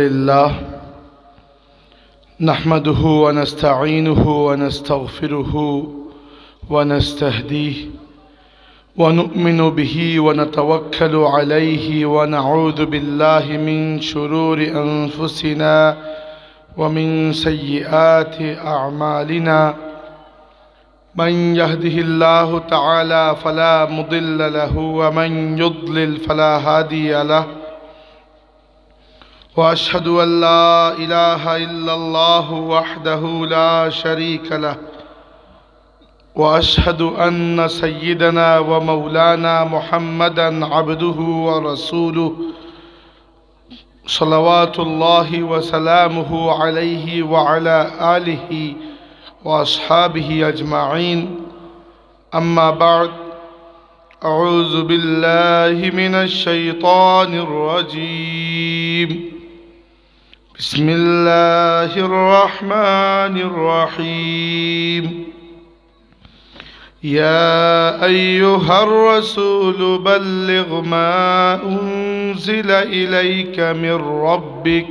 لله نحمده ونستعينه ونستغفره ونستهديه ونؤمن به ونتوكل عليه ونعوذ بالله من شرور أنفسنا ومن سيئات أعمالنا من يهده الله تعالى فلا مضل له ومن يضلل فلا هادي له واشهد ان لا اله الا الله وحده لا شريك له واشهد ان سيدنا ومولانا محمدا عبده ورسوله صلوات الله وسلامه عليه وعلى اله واصحابه اجمعين اما بعد اعوذ بالله من الشيطان الرجيم بسم الله الرحمن الرحيم يا أيها الرسول بلغ ما أنزل إليك من ربك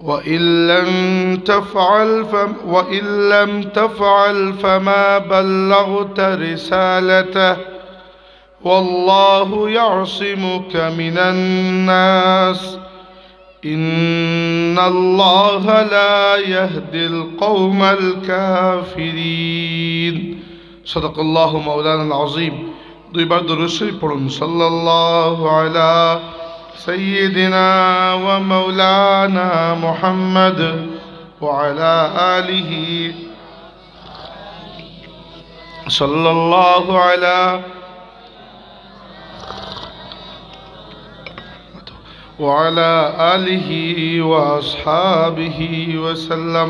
وإن لم تفعل فما, وإن لم تفعل فما بلغت رسالته والله يعصمك من الناس إن الله لا يهدي القوم الكافرين صدق الله مولانا العظيم بعد درسي برم صلى الله على سيدنا ومولانا محمد وعلى آله صلى الله على وعلى আলিহি وأصحابه وسلم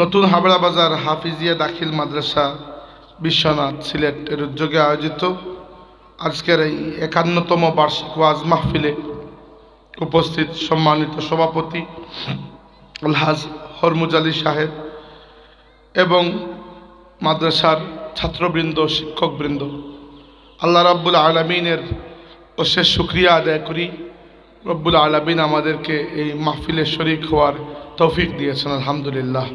নতুন হাবড়া বাজার হাফিজিয়া দাখিল মাদ্রাসা বিশ্বনাথ সিলেট এর উদ্যোগে আয়োজিত আজকের এই একান্নতম বার্ষিক ওয়াজ মাহফিলে উপস্থিত সম্মানিত সভাপতি আলহাজ হরমুজ আলী সাহেব এবং মাদ্রাসার ছাত্রবৃন্দ শিক্ষকবৃন্দ আল্লাহ রাব্বুল আলমিনের অশেষ শুক্রিয়া আদায় করি রব্বুল আলমিন আমাদেরকে এই মাহফিলের শরিক হওয়ার তৌফিক দিয়েছেন আলহামদুলিল্লাহ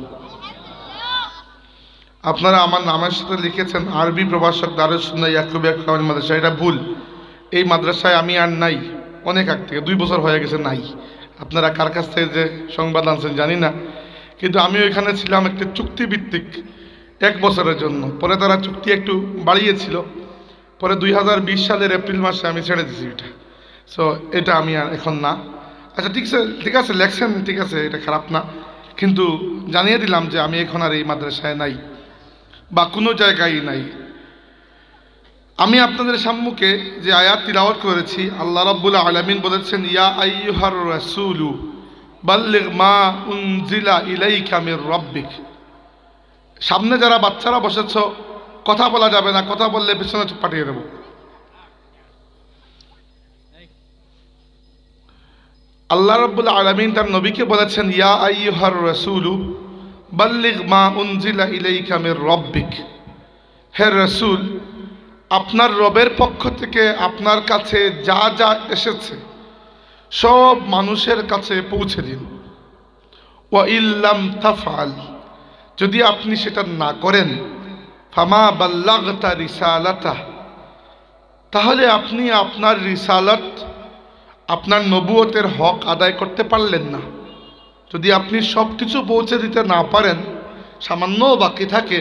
আপনারা আমার নামের সাথে লিখেছেন আরবি প্রভাষক দারুসুন্না ইয়াকুব ইয়াকুবের মাদ্রাসা এটা ভুল এই মাদ্রাসায় আমি আর নাই অনেক আগ থেকে দুই বছর হয়ে গেছে নাই আপনারা কার কাছ থেকে যে সংবাদ আনছেন জানি না কিন্তু আমি ওইখানে ছিলাম একটি চুক্তিভিত্তিক এক বছরের জন্য পরে তারা চুক্তি একটু বাড়িয়েছিল পরে দুই সালের এপ্রিল মাসে আমি ছেড়ে দিয়েছি এটা সো এটা আমি আর এখন না আচ্ছা ঠিক আছে ঠিক আছে লেখছেন ঠিক আছে এটা খারাপ না কিন্তু জানিয়ে দিলাম যে আমি এখন আর এই মাদ্রাসায় নাই বা কোনো জায়গায় নাই আমি আপনাদের সম্মুখে যে আয়াত তিলাওয়াত করেছি আল্লাহ রব্বুল আলমিন বলেছেন ইয়া আইহার রসুলু বাল্লিগ মা উনজিলা ইলাই খামের রব্বিক সামনে যারা বাচ্চারা বসেছ কথা বলা যাবে না কথা বললে পেছনে পাঠিয়ে দেবো আল্লাহ রব্বুল আলমিন তার নবীকে বলেছেন ইয়া আইহার রসুলু বাল্লিগ মা উনজিলা ইলাইকামের রব্বিক হে রসুল আপনার রবের পক্ষ থেকে আপনার কাছে যা যা এসেছে সব মানুষের কাছে পৌঁছে দিন ও ইল্লাম তাফাল যদি আপনি সেটা না করেন ফামা বাল্লাগতা রিসালাতা তাহলে আপনি আপনার রিসালাত আপনার নবুয়তের হক আদায় করতে পারলেন না যদি আপনি সব কিছু পৌঁছে দিতে না পারেন সামান্য বাকি থাকে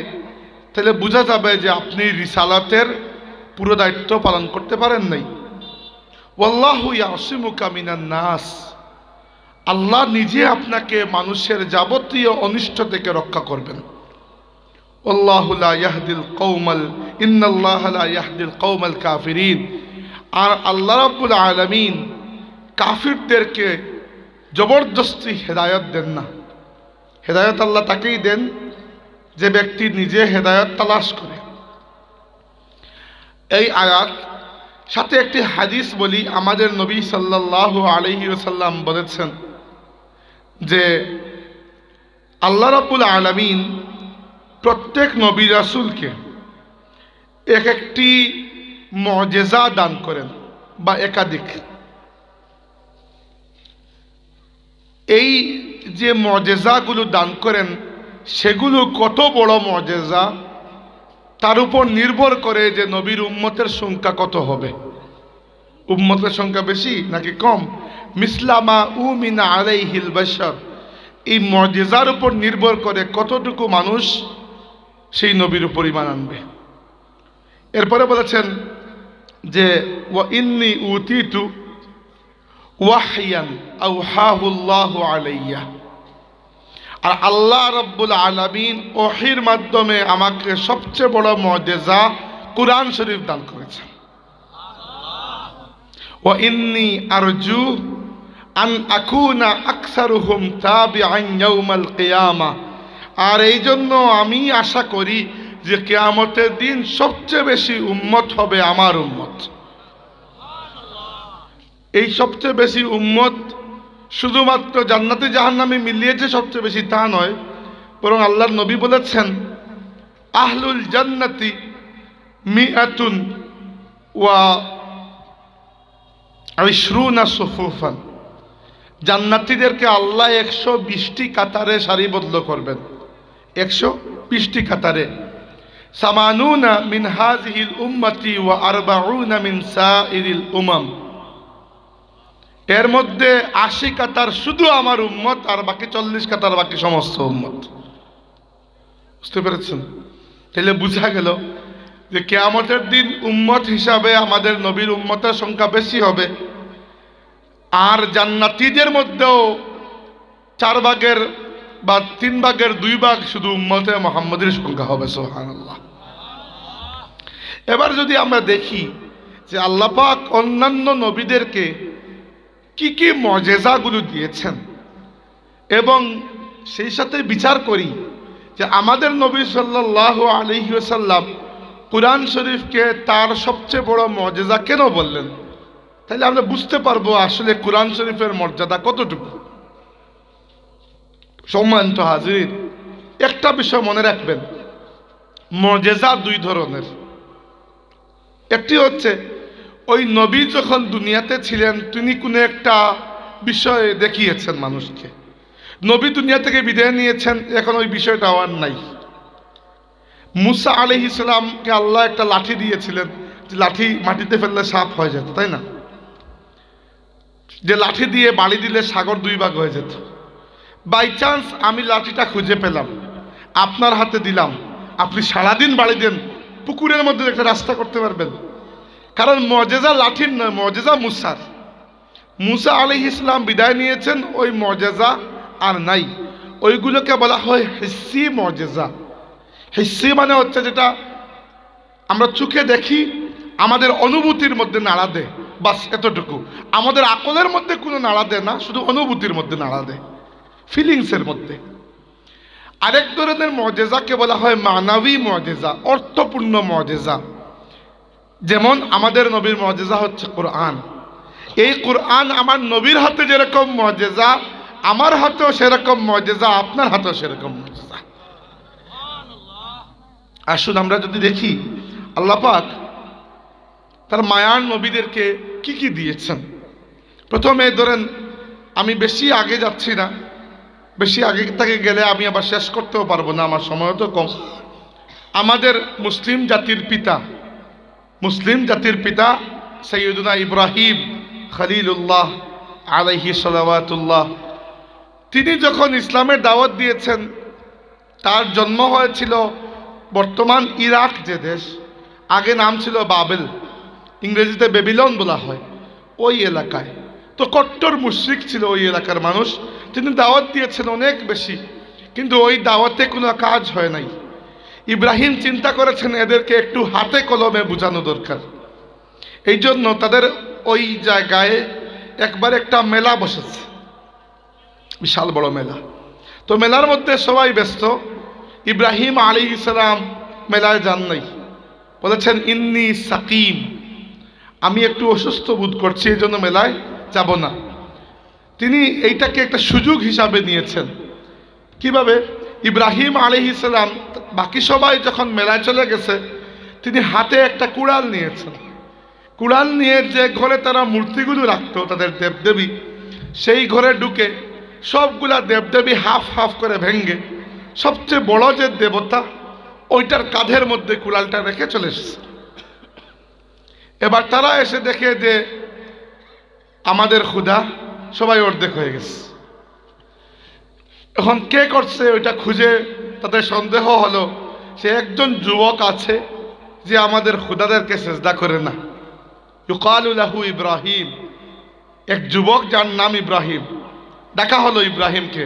তাহলে বোঝা যাবে যে আপনি রিসালাতের পুরো দায়িত্ব পালন করতে পারেন নাই নাস আল্লাহ নিজে আপনাকে মানুষের যাবতীয় অনিষ্ট থেকে রক্ষা করবেন ইয়াহদিল কৌমল ইয়াহদিল কৌমল কাফিরিন আর আল্লাহ রাব্বুল আলমিন কাফিরদেরকে জবরদস্তি হেদায়ত দেন না হেদায়ত আল্লাহ তাকেই দেন যে ব্যক্তি নিজে হেদায়ত তালাশ করে এই আয়াত সাথে একটি হাদিস বলি আমাদের নবী সাল্লাহ আলহি ওসাল্লাম বলেছেন যে আল্লাহ রাবুল আলমিন প্রত্যেক নবী রাসুলকে এক একটি মজেজা দান করেন বা একাধিক এই যে মজেজাগুলো দান করেন সেগুলো কত বড় মজেজা তার উপর নির্ভর করে যে নবীর উম্মতের সংখ্যা কত হবে উম্মতের সংখ্যা বেশি নাকি কম মিসলামা উমিনা আলাই হিল বাসার এই মজেজার উপর নির্ভর করে কতটুকু মানুষ সেই নবীর উপর আনবে এরপরে বলেছেন যে ও ইন্নি উতিতু ওয়াহিয়ান আউহাহুল্লাহ আলাইয়া আর আল্লাহ রব্বুল আলমিন ওহির মাধ্যমে আমাকে সবচেয়ে বড় মজেজা কুরআন শরীফ দান করেছে ও ইন্নি আরজু আন আকুনা আকসারুহুম তাবি আইয়াউমাল কেয়ামা আর এই জন্য আমি আশা করি যে কেয়ামতের দিন সবচেয়ে বেশি উম্মত হবে আমার উম্মত এই সবচেয়ে বেশি উম্মত শুধুমাত্র জান্নাতি জাহান্নামে মিলিয়েছে সবচেয়ে বেশি তা নয় বরং আল্লাহর নবী বলেছেন আহলুল জান্নাতি মিয়াতুন ওয়া না সুফুফান জান্নাতিদেরকে আল্লাহ একশো বিশটি কাতারে সারিবদ্ধ করবেন একশো বিশটি কাতারে সামানুনা মিন ইল উম্মতি ওয়া না মিন ইরিল উমাম এর মধ্যে আশি কাতার শুধু আমার উম্মত আর বাকি চল্লিশ কাতার বাকি সমস্ত উম্মত বুঝতে পেরেছেন তাহলে বুঝা গেল যে কেয়ামতের দিন উম্মত হিসাবে আমাদের নবীর উম্মতের সংখ্যা বেশি হবে আর জান্নাতিদের মধ্যেও চার ভাগের বা তিন ভাগের দুই ভাগ শুধু উম্মতে মোহাম্মদের সংখ্যা হবে সোহান আল্লাহ এবার যদি আমরা দেখি যে আল্লাপাক অন্যান্য নবীদেরকে কি কি মজেজাগুলো দিয়েছেন এবং সেই সাথে বিচার করি যে আমাদের নবী সাল্লাহ আলহিসাল্লাম কোরআন শরীফকে তার সবচেয়ে বড় মজেজা কেন বললেন তাহলে আমরা বুঝতে পারবো আসলে কোরআন শরীফের মর্যাদা কতটুকু সম্মানিত হাজির একটা বিষয় মনে রাখবেন মজেজা দুই ধরনের একটি হচ্ছে ওই নবী যখন দুনিয়াতে ছিলেন তিনি কোনো একটা বিষয়ে দেখিয়েছেন মানুষকে নবী দুনিয়া থেকে বিদায় নিয়েছেন এখন ওই বিষয়টা আর নাই মুসা আলি ইসলামকে আল্লাহ একটা লাঠি দিয়েছিলেন যে লাঠি মাটিতে ফেললে সাপ হয়ে যেত তাই না যে লাঠি দিয়ে বাড়ি দিলে সাগর দুই ভাগ হয়ে যেত বাই চান্স আমি লাঠিটা খুঁজে পেলাম আপনার হাতে দিলাম আপনি সারাদিন বাড়ি দেন পুকুরের মধ্যে একটা রাস্তা করতে পারবেন কারণ মজেজা লাঠির নয় মজেজা মুসার মুসা আলি ইসলাম বিদায় নিয়েছেন ওই মজেজা আর নাই ওইগুলোকে বলা হয় হিসি মজেজা হিসি মানে হচ্ছে যেটা আমরা চোখে দেখি আমাদের অনুভূতির মধ্যে নাড়া দেয় বাস এতটুকু আমাদের আকলের মধ্যে কোনো নাড়া দেয় না শুধু অনুভূতির মধ্যে নাড়া দেয় ফিলিংসের মধ্যে আরেক ধরনের মজেজাকে বলা হয় মানবী মজেজা অর্থপূর্ণ মজেজা যেমন আমাদের নবীর মজেজা হচ্ছে কোরআন এই কোরআন আমার নবীর হাতে যেরকম মজেজা আমার হাতেও সেরকম মজেজা আপনার হাতেও সেরকম মজেজা আসুন আমরা যদি দেখি আল্লাপাক তার মায়ার নবীদেরকে কি কি দিয়েছেন প্রথমে ধরেন আমি বেশি আগে যাচ্ছি না বেশি আগে থেকে গেলে আমি আবার শেষ করতেও পারবো না আমার সময় তো কম আমাদের মুসলিম জাতির পিতা মুসলিম জাতির পিতা সৈয়দুনা ইব্রাহিম খালিলুল্লাহ আলহি সালাওয়াতুল্লাহ তিনি যখন ইসলামের দাওয়াত দিয়েছেন তার জন্ম হয়েছিল বর্তমান ইরাক যে দেশ আগে নাম ছিল বাবেল ইংরেজিতে বেবিলন বলা হয় ওই এলাকায় তো কট্টর মুশ্রিক ছিল ওই এলাকার মানুষ তিনি দাওয়াত দিয়েছেন অনেক বেশি কিন্তু ওই দাওয়াতে কোনো কাজ হয় নাই ইব্রাহিম চিন্তা করেছেন এদেরকে একটু হাতে কলমে বোঝানো দরকার এই জন্য তাদের ওই জায়গায় একবার একটা মেলা বসেছে বিশাল বড় মেলা তো মেলার মধ্যে সবাই ব্যস্ত ইব্রাহিম আলী ইসলাম মেলায় যান নাই বলেছেন ইন্নি সাকিম আমি একটু অসুস্থ বোধ করছি এই জন্য মেলায় যাব না তিনি এইটাকে একটা সুযোগ হিসাবে নিয়েছেন কিভাবে ইব্রাহিম আলি ইসলাম বাকি সবাই যখন মেলায় চলে গেছে তিনি হাতে একটা কুড়াল নিয়েছেন কুড়াল নিয়ে যে ঘরে তারা মূর্তিগুলো রাখতো তাদের দেবদেবী সেই ঘরে ঢুকে সবগুলা দেবদেবী হাফ হাফ করে ভেঙ্গে সবচেয়ে বড় যে দেবতা ওইটার কাঁধের মধ্যে কুড়ালটা রেখে চলে এসেছে এবার তারা এসে দেখে যে আমাদের ক্ষুধা সবাই অর্ধেক হয়ে গেছে এখন কে করছে ওইটা খুঁজে তাদের সন্দেহ হলো সে একজন যুবক আছে যে আমাদের খুদাদেরকে চেষ্টা করে না ইকালুল্লাহু ইব্রাহিম এক যুবক যার নাম ইব্রাহিম ডাকা হলো ইব্রাহিমকে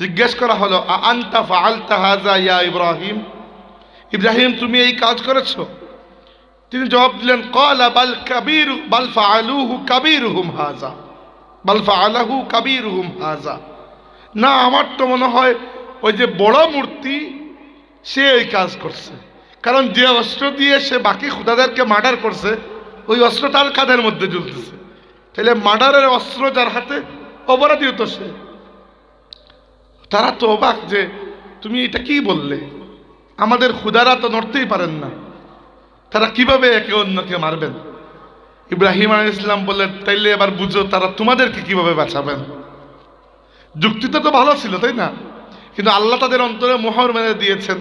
জিজ্ঞেস করা হলো আন্তা ফালতা হাজা ইয়া ইব্রাহিম ইব্রাহিম তুমি এই কাজ করেছো তিনি জবাব দিলেন কলা বাল কাবির বাল ফালুহু কাবির হুম হাজা বাল ফালাহু কাবির হুম হাজা না আমার তো মনে হয় ওই যে বড় মূর্তি সে এই কাজ করছে কারণ যে অস্ত্র দিয়ে সে বাকি খুদাদেরকে মার্ডার করছে ওই অস্ত্র তার কাঁধের মধ্যে জ্বলতেছে তাহলে মার্ডারের অস্ত্র যার হাতে অপরাধী হতো সে তারা তো অবাক যে তুমি এটা কি বললে আমাদের খুদারা তো নড়তেই পারেন না তারা কিভাবে একে অন্যকে মারবেন ইব্রাহিম আল ইসলাম বললেন তাইলে এবার বুঝো তারা তোমাদেরকে কিভাবে বাঁচাবেন যুক্তিটা তো ভালো ছিল তাই না কিন্তু আল্লাহ তাদের অন্তরে মোহর মেনে দিয়েছেন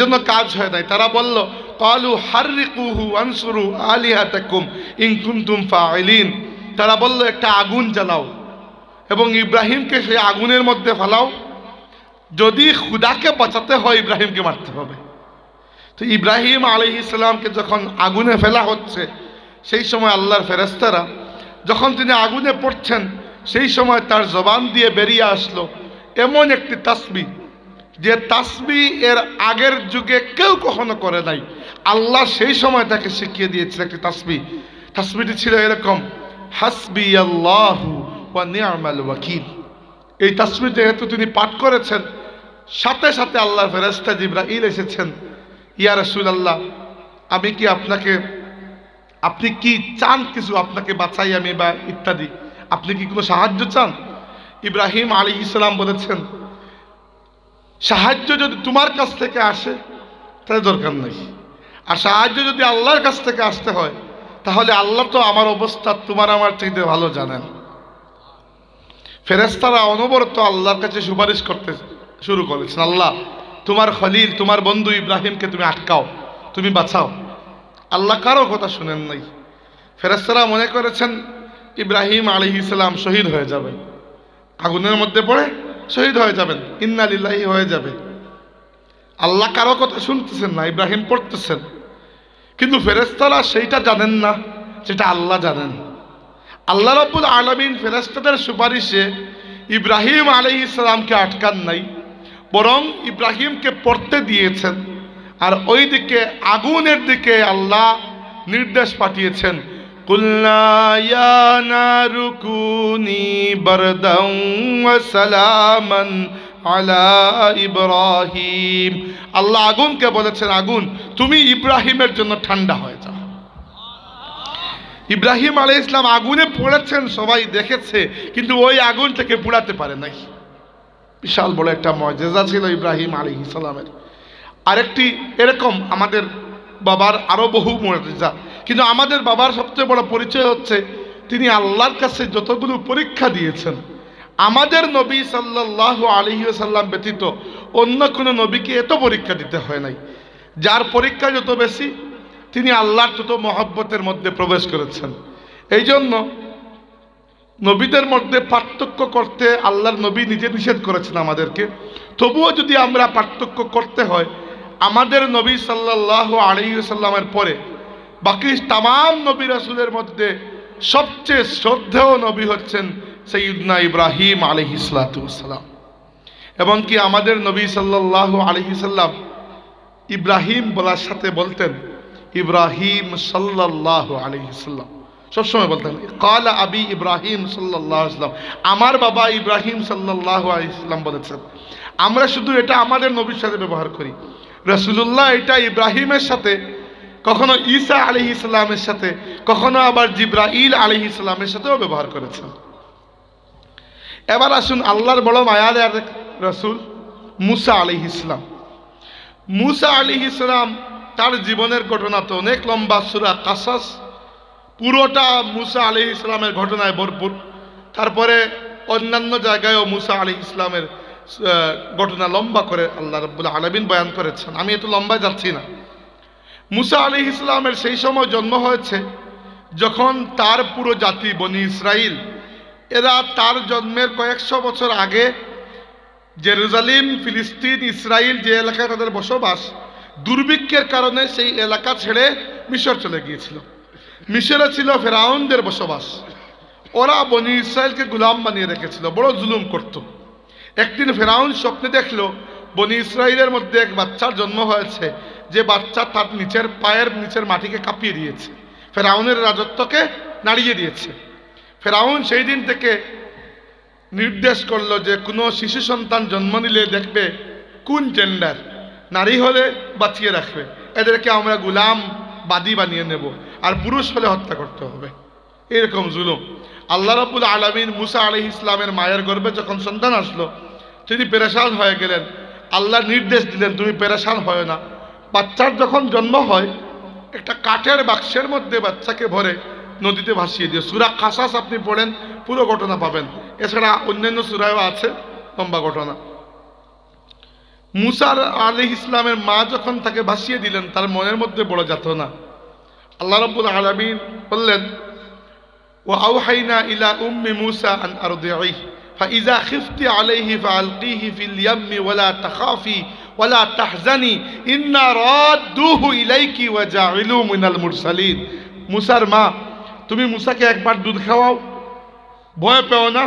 জন্য কাজ হয় নাই তারা বলল কালু হারিকুহু আনসুরু আলিহাতাকুম ইনকুন্তুম ফাইলিন তারা বলল একটা আগুন জ্বালাও এবং ইব্রাহিমকে সেই আগুনের মধ্যে ফালাও যদি খুদাকে বাঁচাতে হয় ইব্রাহিমকে মারতে হবে তো ইব্রাহিম আলি ইসলামকে যখন আগুনে ফেলা হচ্ছে সেই সময় আল্লাহর ফেরেস্তারা যখন তিনি আগুনে পড়ছেন সেই সময় তার জবান দিয়ে বেরিয়ে আসলো এমন একটি তাসবি যে তাসবি এর আগের যুগে কেউ কখনো করে নাই আল্লাহ সেই সময় তাকে শিখিয়ে দিয়েছিল একটি তাসবি তাসবিটি ছিল এরকম হাসবি আল্লাহ এই তাসবি যেহেতু তিনি পাঠ করেছেন সাথে সাথে আল্লাহ ফেরাস্তা ইল এসেছেন ইয়া রসুল আল্লাহ আমি কি আপনাকে আপনি কি চান কিছু আপনাকে বাঁচাই আমি বা ইত্যাদি আপনি কি কোনো সাহায্য চান ইব্রাহিম আলী ইসলাম বলেছেন সাহায্য যদি তোমার কাছ থেকে আসে তাহলে দরকার নেই আর সাহায্য যদি আল্লাহর কাছ থেকে আসতে হয় তাহলে আল্লাহ তো আমার অবস্থা তোমার আমার চাইতে ভালো জানেন ফেরেস্তারা অনবরত আল্লাহর কাছে সুপারিশ করতে শুরু করেছেন আল্লাহ তোমার খলিল তোমার বন্ধু ইব্রাহিমকে তুমি আটকাও তুমি বাঁচাও আল্লাহ কারো কথা শুনেন নাই ফেরেস্তারা মনে করেছেন ইব্রাহিম আলি ইসলাম শহীদ হয়ে যাবে আগুনের মধ্যে পড়ে শহীদ হয়ে যাবেন ইন্নালিল্লাহি হয়ে যাবে আল্লাহ কারো কথা শুনতেছেন না ইব্রাহিম পড়তেছেন কিন্তু ফেরেস্তারা সেইটা জানেন না যেটা আল্লাহ জানেন আল্লাহ রব্বুল আলমিন ফেরেস্তাদের সুপারিশে ইব্রাহিম আলি ইসলামকে আটকান নাই বরং ইব্রাহিমকে পড়তে দিয়েছেন আর ওই দিকে আগুনের দিকে আল্লাহ নির্দেশ পাঠিয়েছেন قلنا يا نار كوني بردا وسلاما আলা আল্লাহ আগুনকে বলেছেন আগুন তুমি ইব্রাহিমের জন্য ঠান্ডা হয়ে যাও ইব্রাহিম আলী ইসলাম আগুনে পড়েছেন সবাই দেখেছে কিন্তু ওই আগুন থেকে পুড়াতে পারে নাই বিশাল বড় একটা মজেজা ছিল ইব্রাহিম আলী ইসলামের আরেকটি এরকম আমাদের বাবার আরও বহু মজেজা কিন্তু আমাদের বাবার সবচেয়ে বড় পরিচয় হচ্ছে তিনি আল্লাহর কাছে যতগুলো পরীক্ষা দিয়েছেন আমাদের নবী সাল্লাহ আলহিউসাল্লাম ব্যতীত অন্য কোনো নবীকে এত পরীক্ষা দিতে হয় নাই যার পরীক্ষা যত বেশি তিনি আল্লাহর তত মহব্বতের মধ্যে প্রবেশ করেছেন এই জন্য নবীদের মধ্যে পার্থক্য করতে আল্লাহর নবী নিজে নিষেধ করেছেন আমাদেরকে তবুও যদি আমরা পার্থক্য করতে হয় আমাদের নবী সাল্লাহ আলহিউসাল্লামের পরে বাকি তাম নবী রাসুলের মধ্যে সবচেয়ে শ্রদ্ধেয় নবী হচ্ছেন সঈদনা ইব্রাহিম আলহিসালাম এমনকি আমাদের নবী সাল্লাহ আলহিসাল্লাম ইব্রাহিম বলার সাথে বলতেন ইব্রাহিম সাল্লাহ আলহিসাল্লাম সবসময় বলতেন কাল আবি ইব্রাহিম সাল্লাহ ইসলাম আমার বাবা ইব্রাহিম সাল্লাহ ইসলাম বলেছেন আমরা শুধু এটা আমাদের নবীর সাথে ব্যবহার করি রসুল্লাহ এটা ইব্রাহিমের সাথে কখনো ঈসা আলি ইসলামের সাথে কখনো আবার জিব্রাইল আলি ইসলামের সাথেও ব্যবহার করেছেন এবার আসুন আল্লাহর বড় মায়ার রসুল মুসা আলি ইসলাম মুসা আলি ইসলাম তার জীবনের ঘটনা তো অনেক লম্বা সুরা কাসাস পুরোটা মুসা আলি ইসলামের ঘটনায় ভরপুর তারপরে অন্যান্য জায়গায়ও মুসা আলি ইসলামের ঘটনা লম্বা করে আল্লাহ রবুল্লাহ আলমিন বয়ান করেছেন আমি এত লম্বায় যাচ্ছি না মুসা আলি ইসলামের সেই সময় জন্ম হয়েছে যখন তার পুরো জাতি বনি ইসরাইল এরা তার জন্মের কয়েকশো বছর আগে জেরুজালিম ফিলিস্তিন ইসরায়েল যে এলাকায় তাদের বসবাস দুর্ভিক্ষের কারণে সেই এলাকা ছেড়ে মিশর চলে গিয়েছিল মিশরে ছিল ফেরাউনদের বসবাস ওরা বনি ইসরায়েলকে গুলাম বানিয়ে রেখেছিল বড় জুলুম করত একদিন ফেরাউন স্বপ্নে দেখলো বনি ইসরায়েলের মধ্যে এক বাচ্চার জন্ম হয়েছে যে বাচ্চা তার নিচের পায়ের নিচের মাটিকে কাঁপিয়ে দিয়েছে ফেরাউনের রাজত্বকে নাড়িয়ে দিয়েছে ফেরাউন সেই দিন থেকে নির্দেশ করলো যে কোনো শিশু সন্তান জন্ম নিলে দেখবে কোন জেন্ডার নারী হলে বাঁচিয়ে রাখবে এদেরকে আমরা গুলাম বাদী বানিয়ে নেব আর পুরুষ হলে হত্যা করতে হবে এরকম জুলুম আল্লাহ রাবুল আলমিন মুসা আলি ইসলামের মায়ের গর্বে যখন সন্তান আসলো তিনি পেরেশান হয়ে গেলেন আল্লাহ নির্দেশ দিলেন তুমি পেরেশান হয় না বাচ্চার যখন জন্ম হয় একটা কাঠের বাক্সের মধ্যে বাচ্চাকে ভরে নদীতে ভাসিয়ে দিয়ে সুরা খাসাস আপনি পড়েন পুরো ঘটনা পাবেন এছাড়া অন্যান্য সুরায়ও আছে লম্বা ঘটনা মুসার আলী ইসলামের মা যখন তাকে ভাসিয়ে দিলেন তার মনের মধ্যে বড় না আল্লাহ রব্বুল আলমিন বললেন ও আউহাইনা ইলা উম্মি মুসা আন আর فإذا خفت عليه فألقيه في اليم ولا تخافي ولا تحزني إن رادوه إليك وجعلوه من المرسلين মুসার মা তুমি মুসাকে একবার দুধ খাওয়াও ভয় পেও না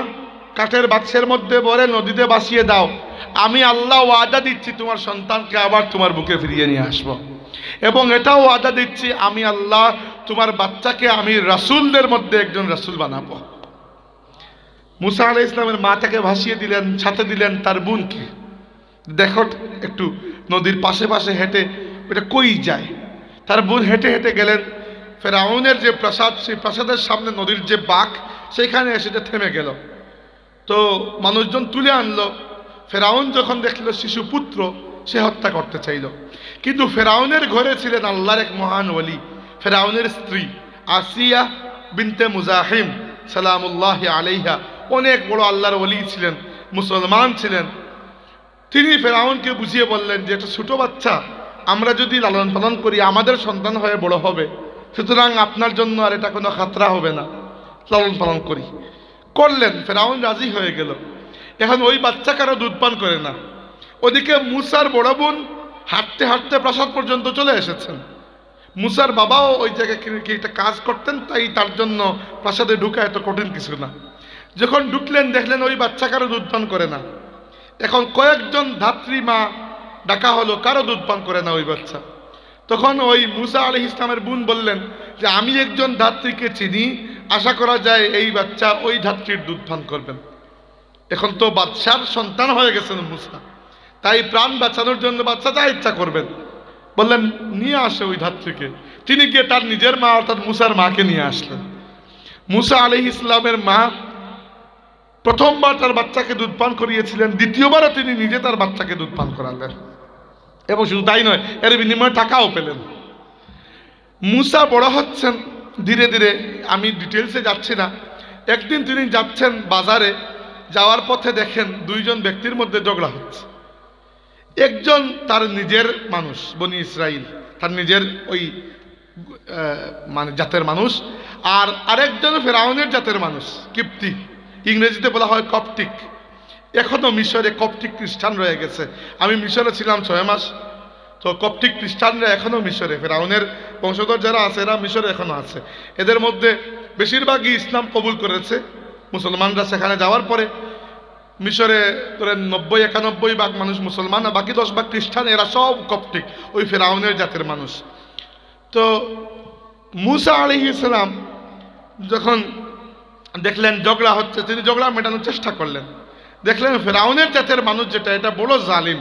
কাঠের বাক্সের মধ্যে বরে নদীতে বাসিয়ে দাও আমি আল্লাহ ওয়াদা দিচ্ছি তোমার সন্তানকে আবার তোমার বুকে ফিরিয়ে নিয়ে আসবো এবং এটাও ওয়াদা দিচ্ছি আমি আল্লাহ তোমার বাচ্চাকে আমি রাসুলদের মধ্যে একজন রাসুল বানাবো মুসা আলাহ ইসলামের মাথাকে ভাসিয়ে দিলেন সাথে দিলেন তার বোনকে দেখো একটু নদীর পাশে পাশে হেঁটে ওটা কই যায় তার বোন হেঁটে হেঁটে গেলেন ফেরাউনের যে প্রাসাদ সেই প্রাসাদের সামনে নদীর যে বাঘ সেখানে সেটা থেমে গেল তো মানুষজন তুলে আনলো ফেরাউন যখন দেখলো শিশু পুত্র সে হত্যা করতে চাইল কিন্তু ফেরাউনের ঘরে ছিলেন আল্লাহর এক মহান ওলি ফেরাউনের স্ত্রী আসিয়া বিনতে মুজাহিম সালামুল্লাহ আলাইহা অনেক বড় আল্লাহর অলি ছিলেন মুসলমান ছিলেন তিনি ফেরাউনকে বুঝিয়ে বললেন যে একটা ছোটো বাচ্চা আমরা যদি লালন পালন করি আমাদের সন্তান হয়ে বড় হবে সুতরাং আপনার জন্য আর এটা কোনো খাতরা হবে না লালন পালন করি করলেন ফেরাউন রাজি হয়ে গেল এখন ওই বাচ্চা কারো দুধ পান করে না ওদিকে মুসার বড় বোন হাঁটতে হাঁটতে প্রাসাদ পর্যন্ত চলে এসেছেন মুসার বাবাও ওই জায়গায় একটা কাজ করতেন তাই তার জন্য প্রাসাদে ঢুকা এত কঠিন কিছু না যখন ঢুকলেন দেখলেন ওই বাচ্চা কারো দুধ পান করে না এখন কয়েকজন ধাত্রী মা ডাকা হলো কারো দুধ পান করে না ওই বাচ্চা তখন ওই মুসা আলি ইসলামের বোন বললেন যে আমি একজন ধাত্রীকে চিনি আশা করা যায় এই বাচ্চা ওই ধাত্রীর দুধ পান করবেন এখন তো বাচ্চার সন্তান হয়ে গেছেন মুসা তাই প্রাণ বাঁচানোর জন্য বাচ্চা যা ইচ্ছা করবেন বললেন নিয়ে আসে ওই ধাত্রীকে তিনি গিয়ে তার নিজের মা অর্থাৎ মুসার মাকে নিয়ে আসলেন মুসা আলি ইসলামের মা প্রথমবার তার বাচ্চাকে দুধ পান করিয়েছিলেন দ্বিতীয়বারও তিনি নিজে তার বাচ্চাকে দুধ পান করালেন এবং শুধু তাই নয় এর বিনিময়ে টাকাও পেলেন মুসা বড় হচ্ছেন ধীরে ধীরে আমি ডিটেলসে যাচ্ছি না একদিন তিনি যাচ্ছেন বাজারে যাওয়ার পথে দেখেন দুইজন ব্যক্তির মধ্যে ঝগড়া হচ্ছে একজন তার নিজের মানুষ বনি ইসরাইল তার নিজের ওই মানে জাতের মানুষ আর আরেকজন ফেরাউনের জাতের মানুষ কিপ্তি ইংরেজিতে বলা হয় কপটিক এখনও মিশরে কপটিক খ্রিস্টান রয়ে গেছে আমি মিশরে ছিলাম ছয় মাস তো কপটিক খ্রিস্টানরা এখনও মিশরে ফেরাউনের বংশধর যারা আছে এরা মিশরে এখনও আছে এদের মধ্যে বেশিরভাগই ইসলাম কবুল করেছে মুসলমানরা সেখানে যাওয়ার পরে মিশরে ধরেন নব্বই একানব্বই ভাগ মানুষ মুসলমান আর বাকি দশ ভাগ খ্রিস্টান এরা সব কপটিক ওই ফেরাউনের জাতের মানুষ তো মুসা আলি ইসলাম যখন দেখলেন ঝগড়া হচ্ছে তিনি ঝগড়া মেটানোর চেষ্টা করলেন দেখলেন ফেরাউনের জাতের মানুষ যেটা এটা বড় জালিম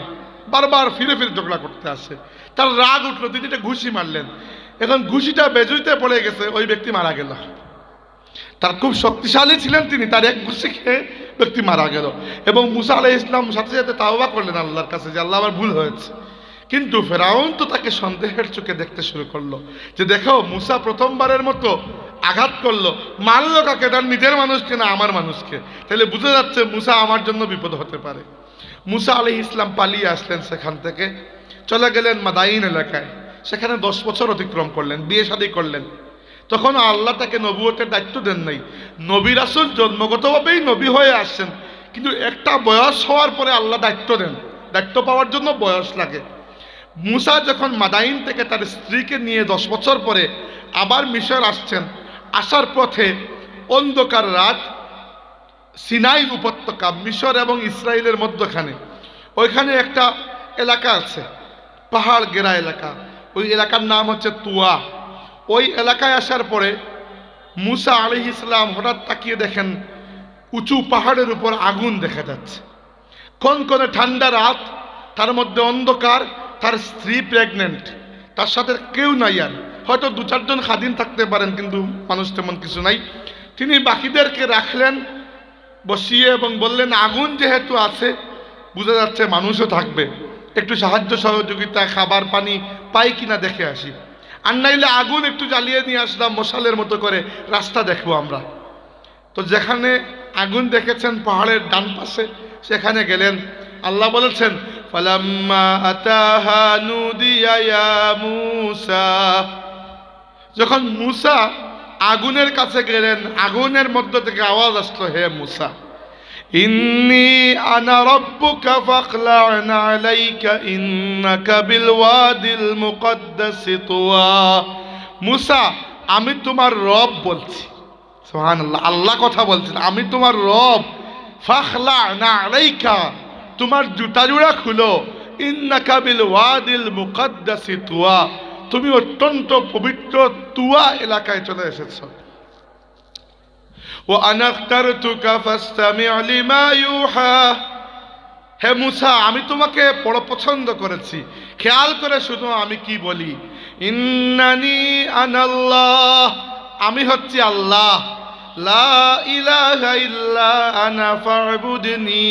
বারবার ফিরে ফিরে ঝগড়া করতে আসে তার রাগ উঠলো তিনি এটা ঘুষি মারলেন এখন ঘুষিটা বেজুইতে পড়ে গেছে ওই ব্যক্তি মারা গেল তার খুব শক্তিশালী ছিলেন তিনি তার এক ঘুষি খেয়ে ব্যক্তি মারা গেল এবং মুসা আলাই ইসলাম সাথে সাথে তাওবা করলেন আল্লাহর কাছে যে আল্লাহ আমার ভুল হয়েছে কিন্তু ফেরাউন তো তাকে সন্দেহের চোখে দেখতে শুরু করলো যে দেখো মুসা প্রথমবারের মতো আঘাত করলো মানলো কাকে তার নিজের মানুষকে না আমার মানুষকে তাহলে বুঝে যাচ্ছে মুসা আমার জন্য বিপদ হতে পারে মুসা আলি ইসলাম পালিয়ে আসলেন সেখান থেকে চলে গেলেন মাদাইন এলাকায় সেখানে দশ বছর অতিক্রম করলেন বিয়ে শাদী করলেন তখন আল্লাহ তাকে নবুয়তের দায়িত্ব দেন নাই নবীর রাসুল জন্মগতভাবেই নবী হয়ে আসছেন কিন্তু একটা বয়স হওয়ার পরে আল্লাহ দায়িত্ব দেন দায়িত্ব পাওয়ার জন্য বয়স লাগে মুসা যখন মাদাইন থেকে তার স্ত্রীকে নিয়ে দশ বছর পরে আবার মিশর আসছেন আসার পথে অন্ধকার রাত সিনাই উপত্যকা মিশর এবং ইসরায়েলের মধ্যখানে ওইখানে একটা এলাকা আছে পাহাড় গেরা এলাকা ওই এলাকার নাম হচ্ছে তুয়া ওই এলাকায় আসার পরে মুসা আলি ইসলাম হঠাৎ তাকিয়ে দেখেন উঁচু পাহাড়ের উপর আগুন দেখা যাচ্ছে কোন কোন ঠান্ডা রাত তার মধ্যে অন্ধকার তার স্ত্রী প্রেগনেন্ট তার সাথে কেউ নাই আর হয়তো দু চারজন স্বাধীন থাকতে পারেন কিন্তু মানুষ তেমন কিছু নাই তিনি বাকিদেরকে রাখলেন বসিয়ে এবং বললেন আগুন যেহেতু আছে বোঝা যাচ্ছে মানুষও থাকবে একটু সাহায্য সহযোগিতা খাবার পানি পাই কিনা দেখে আসি আর নাইলে আগুন একটু জ্বালিয়ে নিয়ে আসলাম মশালের মতো করে রাস্তা দেখবো আমরা তো যেখানে আগুন দেখেছেন পাহাড়ের ডান পাশে সেখানে গেলেন আল্লাহ বলেছেন فلما أتاها نوديا يا موسى যখন মুসা আগুনের কাছে গেলেন আগুনের মধ্য থেকে আওয়াজ আসলো হে মুসা ইন্নি আনা রব্বুকা ফাখলা'না আলাইকা ইন্নাকা বিল ওয়াদিল মুকদ্দাস তুয়া মুসা আমি তোমার রব বলছি সুবহানাল্লাহ আল্লাহ কথা বলছেন আমি তোমার রব ফাখলা'না আলাইকা তোমার জুতা জোড়া খুলো ইন্নাকাবিল ওয়াদিল মুকাদ্দাসি তুয়া তুমি অত্যন্ত পবিত্র তুয়া এলাকায় চলে এসেছ ও আনাক্তার তুকা ফাস্তামি আলিমা ইউহা হে মুসা আমি তোমাকে বড় পছন্দ করেছি খেয়াল করে শুনো আমি কি বলি ইন্নানি আনাল্লাহ আমি হচ্ছি আল্লাহ লা ইলাহা ইল্লা আনা ফাবুদনি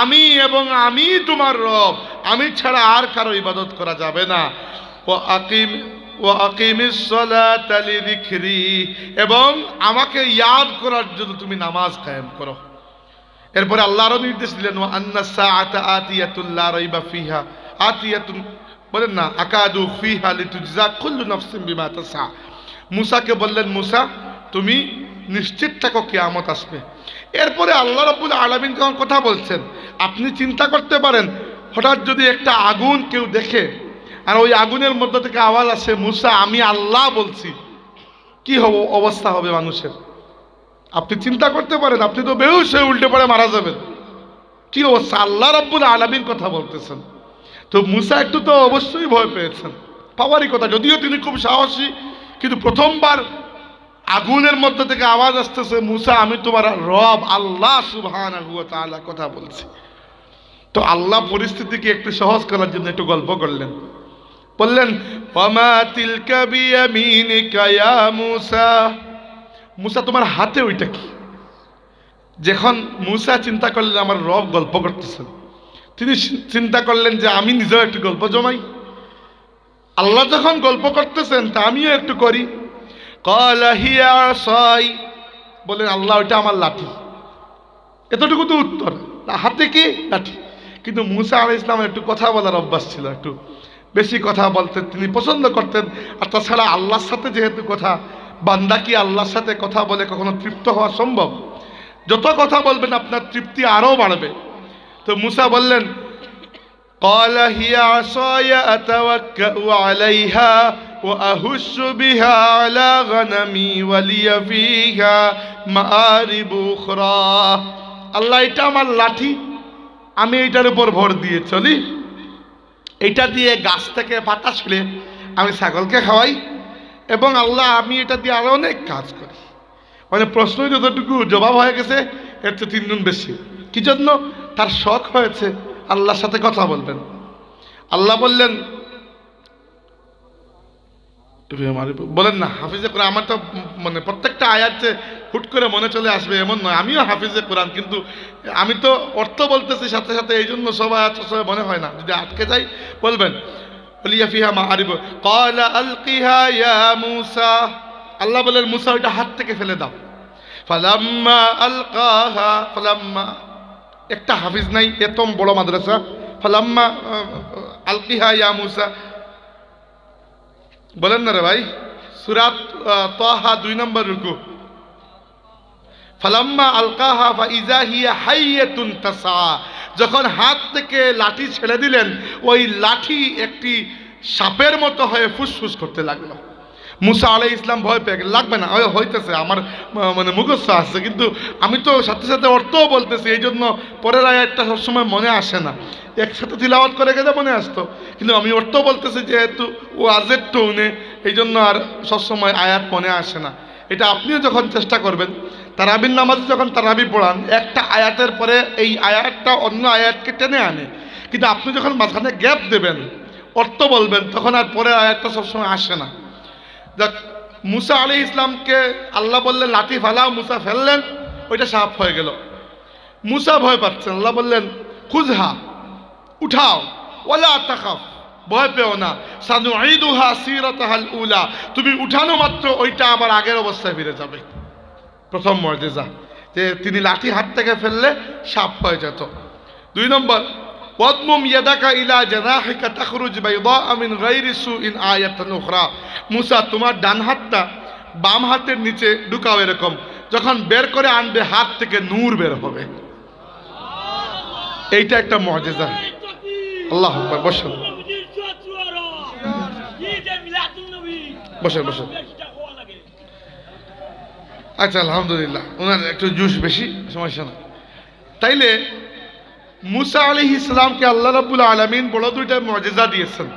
আমি এবং আমি তোমার রব আমি ছাড়া আর কারো ইবাদত করা যাবে না ও আকিম ও আকিমিসিরি এবং আমাকে ইয়াদ করার জন্য তুমি নামাজ কায়েম করো এরপরে আল্লাহর নির্দেশ দিলেন ও আতা বলেন না মুসাকে বললেন মুসা তুমি নিশ্চিত থাকো কেয়ামত আসবে এরপরে আল্লাহ রবুল আলমিন কথা বলছেন আপনি চিন্তা করতে পারেন হঠাৎ যদি একটা আগুন কেউ দেখে আর ওই আগুনের মধ্যে থেকে আওয়াজ আসে মুসা আমি আল্লাহ বলছি কি হব অবস্থা হবে মানুষের আপনি চিন্তা করতে পারেন আপনি তো বেহুশ হয়ে উল্টে পড়ে মারা যাবেন কি অবস্থা আল্লাহ রব্বুল আলমীর কথা বলতেছেন তো মুসা একটু তো অবশ্যই ভয় পেয়েছেন পাওয়ারই কথা যদিও তিনি খুব সাহসী কিন্তু প্রথমবার আগুনের মধ্যে থেকে আওয়াজ আসতেছে মুসা আমি তোমার রব আল্লাহ সুবহান কথা বলছি তো আল্লাহ পরিস্থিতিকে একটু সহজ করার জন্য একটু গল্প করলেন বললেন মুসা তোমার হাতে ওইটা কি যখন মুসা চিন্তা করলেন আমার রব গল্প করতেছেন তিনি চিন্তা করলেন যে আমি নিজেও একটু গল্প জমাই আল্লাহ যখন গল্প করতেছেন তা আমিও একটু করি বলেন আল্লাহ ওইটা আমার লাঠি এতটুকু তো উত্তর হাতে কি লাঠি কিন্তু মুসা আলী ইসলামের একটু কথা বলার অভ্যাস ছিল একটু বেশি কথা বলতেন তিনি পছন্দ করতেন আর তাছাড়া আল্লাহর সাথে যেহেতু কথা বান্দা কি আল্লাহর সাথে কথা বলে কখনো তৃপ্ত হওয়া সম্ভব যত কথা বলবেন আপনার তৃপ্তি আরও বাড়বে তো মুসা বললেন আল্লাহ এটা আমার লাঠি আমি এইটার উপর ভোর দিয়ে চলি এটা দিয়ে গাছ থেকে পাতা ছিলে আমি ছাগলকে খাওয়াই এবং আল্লাহ আমি এটা দিয়ে আরও অনেক কাজ করি মানে প্রশ্ন যতটুকু জবাব হয়ে গেছে এর তো তিনজন বেশি কি জন্য তার শখ হয়েছে আল্লাহর সাথে কথা বলবেন আল্লাহ বললেন বলেন না হাফিজে করে আমার তো মানে প্রত্যেকটা আয়াতে হুট করে মনে চলে আসবে এমন নয় আমিও হাফিজে কোরআন কিন্তু আমি তো অর্থ বলতেছি সাথে সাথে এই জন্য সবাই সবাই মনে হয় না যদি আটকে যাই বলবেন আল্লাহ বলেন মুসা ওইটা হাত থেকে ফেলে দাও ফালাম্মা আলকাহা ফালাম্মা একটা হাফিজ নাই এত বড় মাদ্রাসা ফালাম্মা আলকিহা ইয়া মুসা বলেন না রে ভাই সুরাত তহা দুই নম্বর রুকু ফালাম্মা আলকাহা বা ইজাহিয়া হাইয়ে তাসা যখন হাত থেকে লাঠি ছেড়ে দিলেন ওই লাঠি একটি সাপের মতো হয়ে ফুসফুস করতে লাগলো মুসা আলাই ইসলাম ভয় পেয়ে গেল লাগবে না হইতেছে আমার মানে মুখস্থ আসছে কিন্তু আমি তো সাথে সাথে অর্থও বলতেছি এই জন্য পরের আয়াতটা সবসময় মনে আসে না একসাথে তিলাওয়াত করে গেলে মনে আসতো কিন্তু আমি অর্থ বলতেছি যেহেতু ও আজের টোনে এই জন্য আর সবসময় আয়াত মনে আসে না এটা আপনিও যখন চেষ্টা করবেন তারাবির নামাজ যখন তারাবি পড়ান একটা আয়াতের পরে এই আয়াতটা অন্য আয়াতকে টেনে আনে কিন্তু আপনি যখন মাঝখানে গ্যাপ দেবেন অর্থ বলবেন তখন আর পরে আয়াতটা সবসময় আসে না যাক মুসা আলী ইসলামকে আল্লাহ বললেন লাঠি ফালাও মুসা ফেললেন ওইটা সাফ হয়ে গেল মুসা ভয় পাচ্ছেন আল্লাহ বললেন খুজহা উঠাও ওলা তাকাফ ভয় পেও না সানু আইদুহা সিরতাহাল উলা তুমি উঠানো মাত্র ওইটা আবার আগের অবস্থায় ফিরে যাবে প্রথম মর্যাদা যে তিনি লাঠি হাত থেকে ফেললে সাপ হয়ে যেত দুই নম্বর ওয়াদমুম ইয়াদাকা ইলা জানাহিকা তাখরুজ বাইদা আমিন গাইরি সুইন আয়াতান উখরা মুসা তোমার ডান হাতটা বাম হাতের নিচে ঢুকাও এরকম যখন বের করে আনবে হাত থেকে নূর বের হবে এইটা একটা মজেজা আল্লাহ বসেন বসে বসে আচ্ছা আলহামদুলিল্লাহ ওনার একটু জুস বেশি সমস্যা না তাইলে মুসা আলী ইসলামকে আল্লাহ রাবুল আলমিন বড় দুইটা মজেজা দিয়েছেন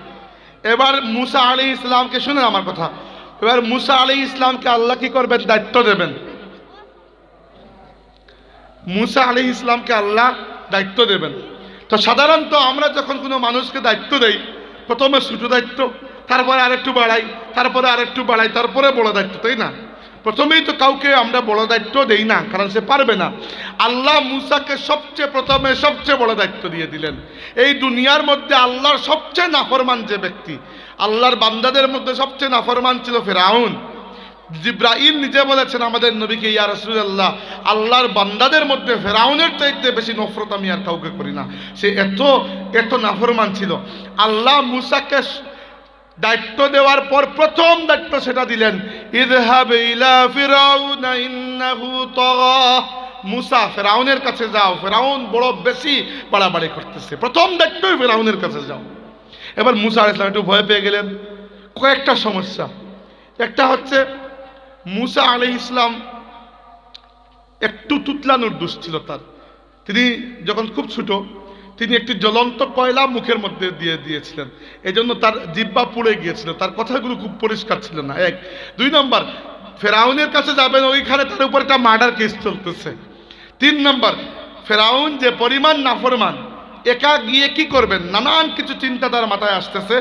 এবার মুসা আলী ইসলামকে শুনে আমার কথা এবার মুসা আলী ইসলামকে আল্লাহ কি করবেন দায়িত্ব দেবেন মুসা আলী ইসলামকে আল্লাহ দায়িত্ব দেবেন তো সাধারণত আমরা যখন কোনো মানুষকে দায়িত্ব দেই প্রথমে ছোটো দায়িত্ব তারপরে আরেকটু বাড়াই তারপরে আরেকটু বাড়াই তারপরে বড় দায়িত্ব তাই না প্রথমেই তো কাউকে আমরা বড় দায়িত্ব দেই না কারণ সে পারবে না আল্লাহ মুসাকে সবচেয়ে প্রথমে সবচেয়ে বড় দায়িত্ব দিয়ে দিলেন এই দুনিয়ার মধ্যে আল্লাহর সবচেয়ে নাফরমান যে ব্যক্তি আল্লাহর বান্দাদের মধ্যে সবচেয়ে নাফরমান ছিল ফেরাউন জিব্রাহিম নিজে বলেছেন আমাদের নবীকে ইয়া রসুল্লাহ আল্লাহর বান্দাদের মধ্যে ফেরাউনের চাইতে বেশি নফরত আমি আর কাউকে করি না সে এত এত নাফরমান ছিল আল্লাহ মুসাকে দায়িত্ব দেওয়ার পর প্রথম দায়িত্ব সেটা দিলেন ইদহাব ইলা ফিরাউনা মুসা ফেরাউনের কাছে যাও ফেরাউন বড় বেশি বাড়াবাড়ি করতেছে প্রথম দায়িত্বই ফেরাউনের কাছে যাও এবার মুসা আলাইসলাম একটু ভয় পেয়ে গেলেন কয়েকটা সমস্যা একটা হচ্ছে মুসা আলি ইসলাম একটু তুতলানোর দোষ ছিল তার তিনি যখন খুব ছোটো তিনি একটি জ্বলন্ত কয়লা মুখের মধ্যে দিয়ে দিয়েছিলেন এজন্য তার জিব্বা পুড়ে গিয়েছিল তার কথাগুলো খুব পরিষ্কার ছিল না এক দুই নম্বর ফেরাউনের কাছে যাবেন ওইখানে তার উপর একটা মার্ডার কেস চলতেছে তিন নম্বর ফেরাউন যে পরিমাণ নাফরমান একা গিয়ে কি করবেন নানান কিছু চিন্তা তার মাথায় আসতেছে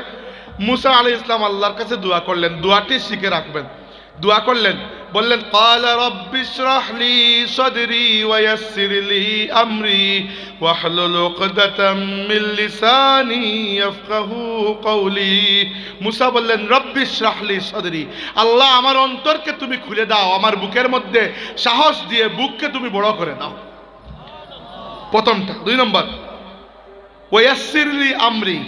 মুসা আলী ইসলাম আল্লাহর কাছে দোয়া করলেন দোয়াটি শিখে রাখবেন দোয়া করলেন বললেন রব্বিশ রাহলি বললেন রব্বিশ রাহলি আল্লাহ আমার অন্তরকে তুমি খুলে দাও আমার বুকের মধ্যে সাহস দিয়ে বুককে তুমি বড় করে দাও প্রথমটা দুই নম্বর ওয়াসিরলি আমরি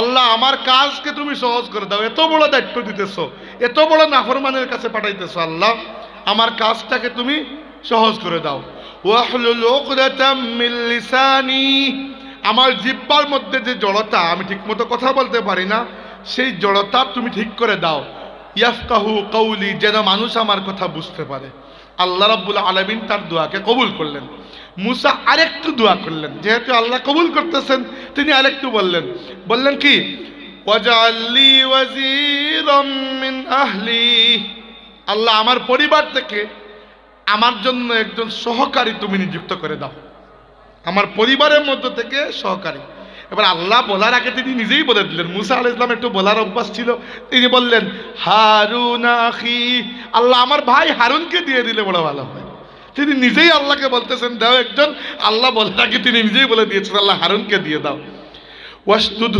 আল্লাহ আমার কাজকে তুমি সহজ করে দাও এত বড় দায়িত্ব দিতেছ এত বড় নাফরমানের কাছে পাঠাইতেছ আল্লাহ আমার কাজটাকে তুমি সহজ করে দাও আমার জিব্বার মধ্যে যে জড়তা আমি ঠিকমতো কথা বলতে পারি না সেই জড়তা তুমি ঠিক করে দাও কাহু কৌলি যেন মানুষ আমার কথা বুঝতে পারে আল্লাহ রাব্বুল আলমিন তার দোয়াকে কবুল করলেন মুসা আরেকটু দোয়া করলেন যেহেতু আল্লাহ কবুল করতেছেন তিনি আরেকটু বললেন বললেন কি আল্লাহ আমার পরিবার থেকে আমার জন্য একজন সহকারী তুমি নিযুক্ত করে দাও আমার পরিবারের মধ্য থেকে সহকারী এবার আল্লাহ বলার আগে তিনি নিজেই বলে দিলেন মুসা আল ইসলাম একটু বলার অভ্যাস ছিল তিনি বললেন হারুন আখি আল্লাহ আমার ভাই হারুনকে দিয়ে দিলে বড় ভালো হয় তিনি নিজেই আল্লাহকে বলতেছেন দাও একজন আল্লাহ বলার আগে তিনি নিজেই বলে দিয়েছেন আল্লাহ হারুনকে দিয়ে দাও ওয়াসদুদ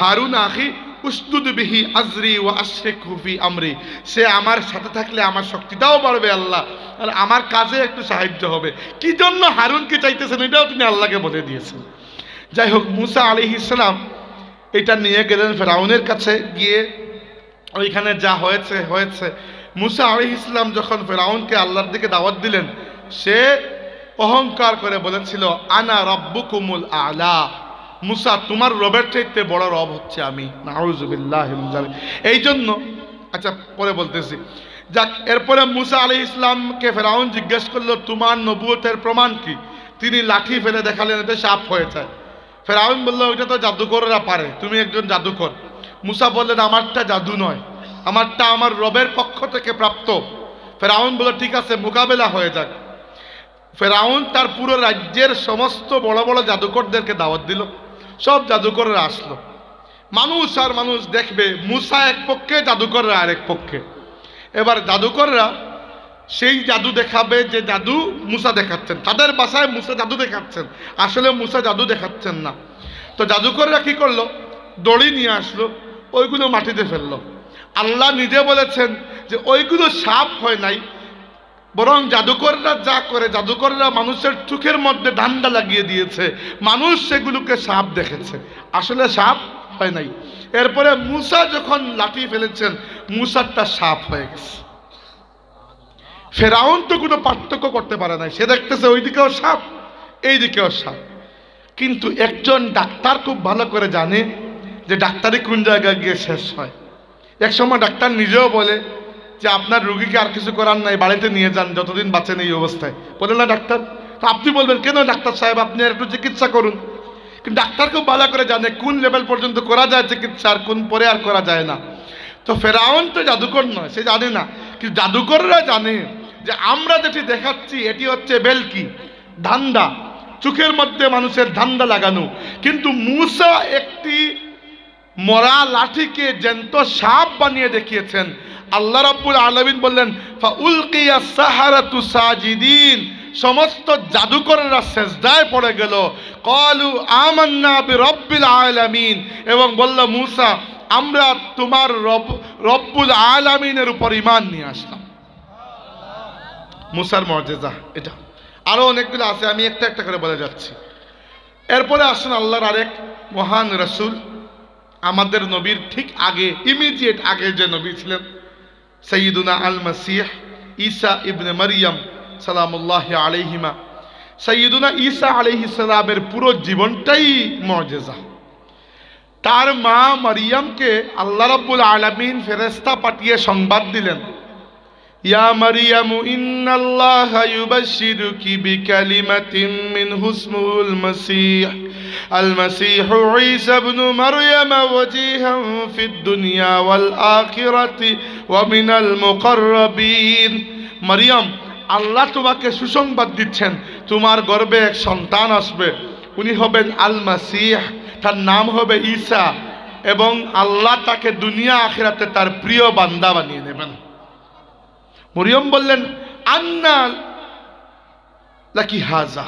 হারুন আখি উস্তুদ বিহি আজরি ও আশ্রেক হুফি আমরি সে আমার সাথে থাকলে আমার শক্তিটাও বাড়বে আল্লাহ আর আমার কাজে একটু সাহায্য হবে কি জন্য হারুনকে চাইতেছেন এটাও তিনি আল্লাহকে বলে দিয়েছেন যাই হোক মুসা আলি ইসলাম এটা নিয়ে গেলেন ফেরাউনের কাছে গিয়ে ওইখানে যা হয়েছে হয়েছে মুসা আলি ইসলাম যখন ফেরাউনকে আল্লাহর দিকে দাওয়াত দিলেন সে অহংকার করে বলেছিল আনা রব্বু কুমুল আলা মুসা তোমার রবের চাইতে বড় রব হচ্ছে আমি নাউজুবিল্লাহ এই জন্য আচ্ছা পরে বলতেছি যাক এরপরে মুসা আলী ইসলামকে ফেরাউন জিজ্ঞেস করলো তোমার নবুয়তের প্রমাণ কি তিনি লাঠি ফেলে দেখালেন এতে সাপ হয়ে যায় ফেরাউন বলল ওইটা তো জাদুকররা পারে তুমি একজন জাদুকর মুসা বললেন আমারটা জাদু নয় আমারটা আমার রবের পক্ষ থেকে প্রাপ্ত ফেরাউন বলল ঠিক আছে মোকাবেলা হয়ে যাক ফেরাউন তার পুরো রাজ্যের সমস্ত বড় বড় জাদুকরদেরকে দাওয়াত দিল সব জাদুকররা আসলো মানুষ আর মানুষ দেখবে মুসা এক পক্ষে জাদুকররা আরেক পক্ষে এবার জাদুকররা সেই জাদু দেখাবে যে জাদু মুসা দেখাচ্ছেন তাদের বাসায় মুসা জাদু দেখাচ্ছেন আসলে মুসা জাদু দেখাচ্ছেন না তো জাদুকররা কি করলো দড়ি নিয়ে আসলো ওইগুলো মাটিতে ফেললো আল্লাহ নিজে বলেছেন যে ওইগুলো সাপ হয় নাই বরং জাদুকররা যা করে জাদুকররা মানুষের চোখের মধ্যে ডান্ডা লাগিয়ে দিয়েছে মানুষ সেগুলোকে সাপ দেখেছে আসলে সাপ হয় নাই এরপরে মুসা যখন লাঠি ফেলেছেন মুসারটা সাপ হয়ে গেছে ফেরাউন তো কোনো পার্থক্য করতে পারে না সে দেখতেছে ওই দিকেও সাপ এই দিকেও সাপ কিন্তু একজন ডাক্তার খুব ভালো করে জানে যে ডাক্তারই কোন জায়গায় গিয়ে শেষ হয় এক সময় ডাক্তার নিজেও বলে যে আপনার রুগীকে আর কিছু করার নাই বাড়িতে নিয়ে যান যতদিন বাঁচেন এই অবস্থায় বলে না ডাক্তার তো আপনি বলবেন কেন ডাক্তার সাহেব আপনি একটু চিকিৎসা করুন কিন্তু ডাক্তার খুব ভালো করে জানে কোন লেভেল পর্যন্ত করা যায় চিকিৎসা আর কোন পরে আর করা যায় না তো ফেরাউন তো জাদুকর নয় সে জানে না কিন্তু জাদুকররা জানে যে আমরা যেটি দেখাচ্ছি এটি হচ্ছে বেলকি ধান্দা চোখের মধ্যে মানুষের ধান্দা লাগানো কিন্তু মূসা একটি মরা লাঠিকে জ্যান্ত সাপ বানিয়ে দেখিয়েছেন আল্লাহ রাব্বুল আলমিন বললেন উলকিয়া সাজিদিন সমস্ত জাদুকরেরা শেষদায় পড়ে গেল কলু আমান্না রব্বিল আলামিন এবং বলল মূসা আমরা তোমার রব রব্বুল আলামিনের উপর ইমান নিয়ে আসলাম মুসার মর্যাদা এটা আরও অনেকগুলো আছে আমি একটা একটা করে বলে যাচ্ছি এরপরে আসুন আল্লাহর আরেক মহান রসুল আমাদের নবীর ঠিক আগে ইমিডিয়েট আগে যে নবী ছিলেন সঈদুনা আল মাসিহ ঈসা ইবনে মারিয়াম সালামুল্লাহ আলহিমা সঈদুনা ঈসা আলহি সালামের পুরো জীবনটাই মর্যাদা তার মা মারিয়ামকে আল্লাহ রব্বুল আলমিন ফেরেস্তা পাঠিয়ে সংবাদ দিলেন يا مريم إن الله يبشرك بكلمة منه اسمه المسيح المسيح عيسى بن مريم وجيها في الدنيا والآخرة ومن المقربين مريم আল্লাহ তোমাকে সুসংবাদ দিচ্ছেন তোমার গর্বে এক সন্তান আসবে উনি হবেন আল মাসিহ তার নাম হবে ঈসা এবং আল্লাহ তাকে দুনিয়া আখিরাতে তার প্রিয় বান্দা বানিয়ে নেবেন মরিয়ম বললেন আন্নাল লাকি হাজা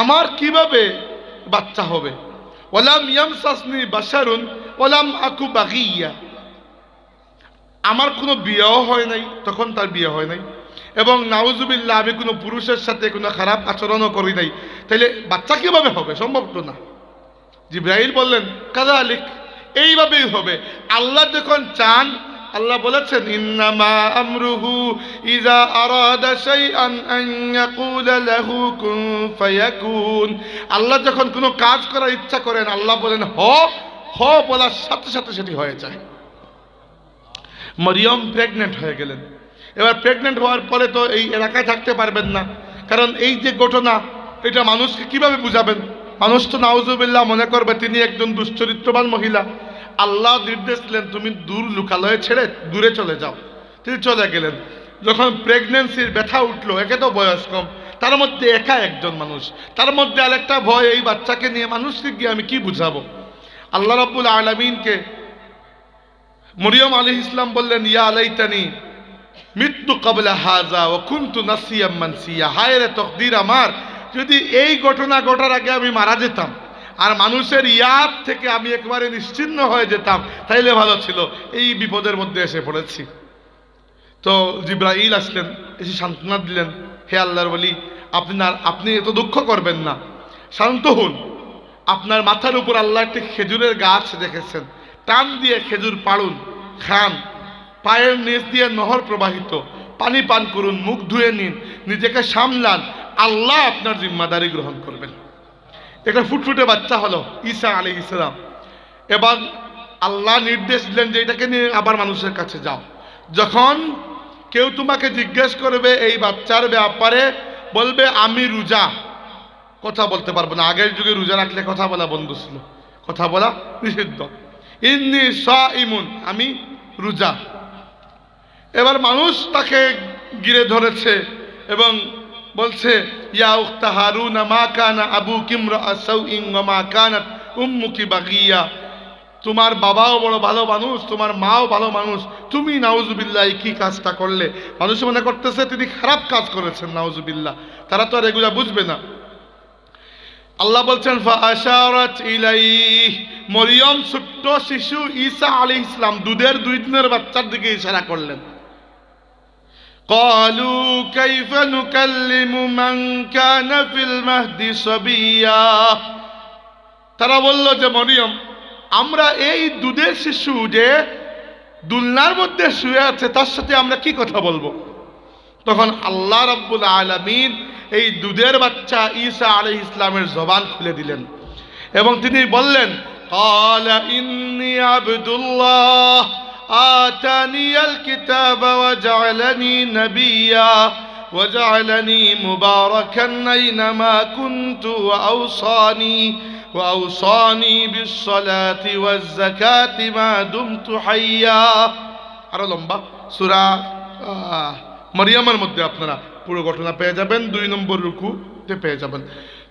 আমার কিভাবে বাচ্চা হবে ওলাম ইয়াম সাসনি বাসারুন ওলাম আকু বাগিয়া আমার কোনো বিয়েও হয় নাই তখন তার বিয়ে হয় নাই এবং নাউজুবিল্লাহ আমি কোনো পুরুষের সাথে কোনো খারাপ আচরণও করি নাই তাইলে বাচ্চা কীভাবে হবে সম্ভব তো না জিব্রাহিল বললেন কাদা আলিক এইভাবেই হবে আল্লাহ যখন চান আল্লাহ বলেছেন ইন্নামা আমরুহু ইজা আরাদা শাইআন আন ইয়াকুলা লাহু কুন ফায়াকুন আল্লাহ যখন কোনো কাজ করার ইচ্ছা করেন আল্লাহ বলেন হ হ বলার সাথে সাথে সেটি হয়ে যায় মরিয়ম প্রেগনেন্ট হয়ে গেলেন এবার প্রেগনেন্ট হওয়ার পরে তো এই এলাকায় থাকতে পারবেন না কারণ এই যে ঘটনা এটা মানুষকে কিভাবে বুঝাবেন মানুষ তো নাউজুবিল্লাহ মনে করবে তিনি একজন দুশ্চরিত্রবান মহিলা আল্লাহ নির্দেশ দিলেন তুমি দূর লুকালয়ে ছেড়ে দূরে চলে যাও তিনি চলে গেলেন যখন প্রেগনেন্সির ব্যথা উঠলো একে তো বয়স কম তার মধ্যে একা একজন মানুষ তার মধ্যে আরেকটা ভয় এই বাচ্চাকে নিয়ে মানুষকে গিয়ে আমি কি বুঝাবো আল্লাহ রাব্বুল আলমিনকে মরিয়ম আলী ইসলাম বললেন ইয়া আলাইতানি মৃত্যু কবলা হাজা ও কুন্তু নাসিয়াম মানসিয়া হায় রে তকদির আমার যদি এই ঘটনা ঘটার আগে আমি মারা যেতাম আর মানুষের ইয়াদ থেকে আমি একবারে নিশ্চিন্ন হয়ে যেতাম তাইলে ভালো ছিল এই বিপদের মধ্যে এসে পড়েছি তো জিব্রাইল আসলেন এসে সান্ত্বনা দিলেন হে আল্লাহর বলি আপনার আপনি এত দুঃখ করবেন না শান্ত হন আপনার মাথার উপর আল্লাহ একটি খেজুরের গাছ দেখেছেন টান দিয়ে খেজুর পাড়ুন খান পায়ের নিচ দিয়ে নহর প্রবাহিত পানি পান করুন মুখ ধুয়ে নিন নিজেকে সামলান আল্লাহ আপনার জিম্মাদারি গ্রহণ করবেন একটা ফুটফুটে বাচ্চা হলো ঈসা আলী ইসলাম এবার আল্লাহ নির্দেশ দিলেন যে এটাকে নিয়ে আবার মানুষের কাছে যাও যখন কেউ তোমাকে জিজ্ঞেস করবে এই বাচ্চার ব্যাপারে বলবে আমি রোজা কথা বলতে পারবো না আগের যুগে রোজা রাখলে কথা বলা বন্ধ ছিল কথা বলা নিষিদ্ধ ইন্নি স ইমুন আমি রোজা এবার মানুষ তাকে গিরে ধরেছে এবং বলছে ইয়া উখতা হারুন মা কানা আবু কিমরা ইং উম্মুকি বাগিয়া তোমার বাবাও বড় ভালো মানুষ তোমার মাও ভালো মানুষ তুমি নাউজুবিল্লাহ কি কাজটা করলে মানুষ মনে করতেছে তিনি খারাপ কাজ করেছেন নাউজুবিল্লাহ তারা তো আর এগুলা বুঝবে না আল্লাহ বলছেন মরিয়ম ছোট্ট শিশু ঈসা আলী ইসলাম দুধের দুই দিনের বাচ্চার দিকে ইশারা করলেন قالوا كيف نكلم من كان في المهد صبيا তারা বলল যে মরিয়ম আমরা এই দুধের শিশু যে দুলনার মধ্যে শুয়ে আছে তার সাথে আমরা কি কথা বলবো তখন আল্লাহ রব্বুল আলামিন এই দুধের বাচ্চা ঈসা আলাইহিস ইসলামের জবান খুলে দিলেন এবং তিনি বললেন قال ইন্নী আব্দুল্লাহ آتاني الكتاب وجعلني نبيا وجعلني مباركا أينما كنت وأوصاني وأوصاني بالصلاة والزكاة ما دمت حيا আরো লম্বা সুরা মরিয়ামের মধ্যে আপনারা পুরো ঘটনা পেয়ে যাবেন দুই নম্বর রুকুতে পেয়ে যাবেন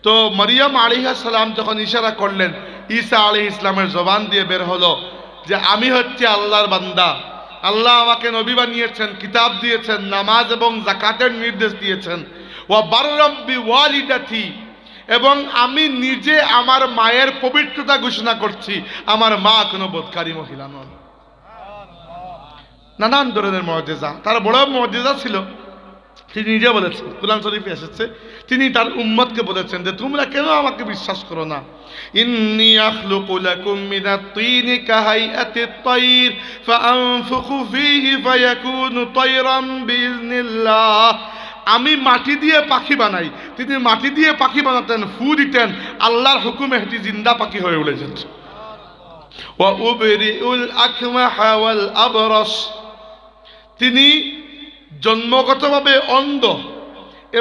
তো মরিয়াম আলিহা সালাম যখন ইশারা করলেন ইসা আলি ইসলামের জবান দিয়ে বের হলো যে আমি হচ্ছে আল্লাহর বান্দা আল্লাহ আমাকে নবী বানিয়েছেন কিতাব দিয়েছেন নামাজ এবং জাকাতের নির্দেশ দিয়েছেন ওয়া বাররম ওয়ালিদাথি এবং আমি নিজে আমার মায়ের পবিত্রতা ঘোষণা করছি আমার মা কোনো বোধকারী মহিলা নন নানান ধরনের মর্যাদা তার বড় মর্যাদা ছিল তিনি নিজে বলেছেন কোরআন শরীফে এসেছে তিনি তার উম্মতকে বলেছেন যে তোমরা কেন আমাকে বিশ্বাস করো না ইন্নি আখলুকু লাকুম মিনাত তিনি কাহাইয়াতি তাইর ফাআনফুখু ফীহি ফায়াকুনু তাইরান বিইজনিল্লাহ আমি মাটি দিয়ে পাখি বানাই তিনি মাটি দিয়ে পাখি বানাতেন ফু দিতেন আল্লাহর হুকুমে এটি জিন্দা পাখি হয়ে উড়ে যেত তিনি জন্মগতভাবে অন্ধ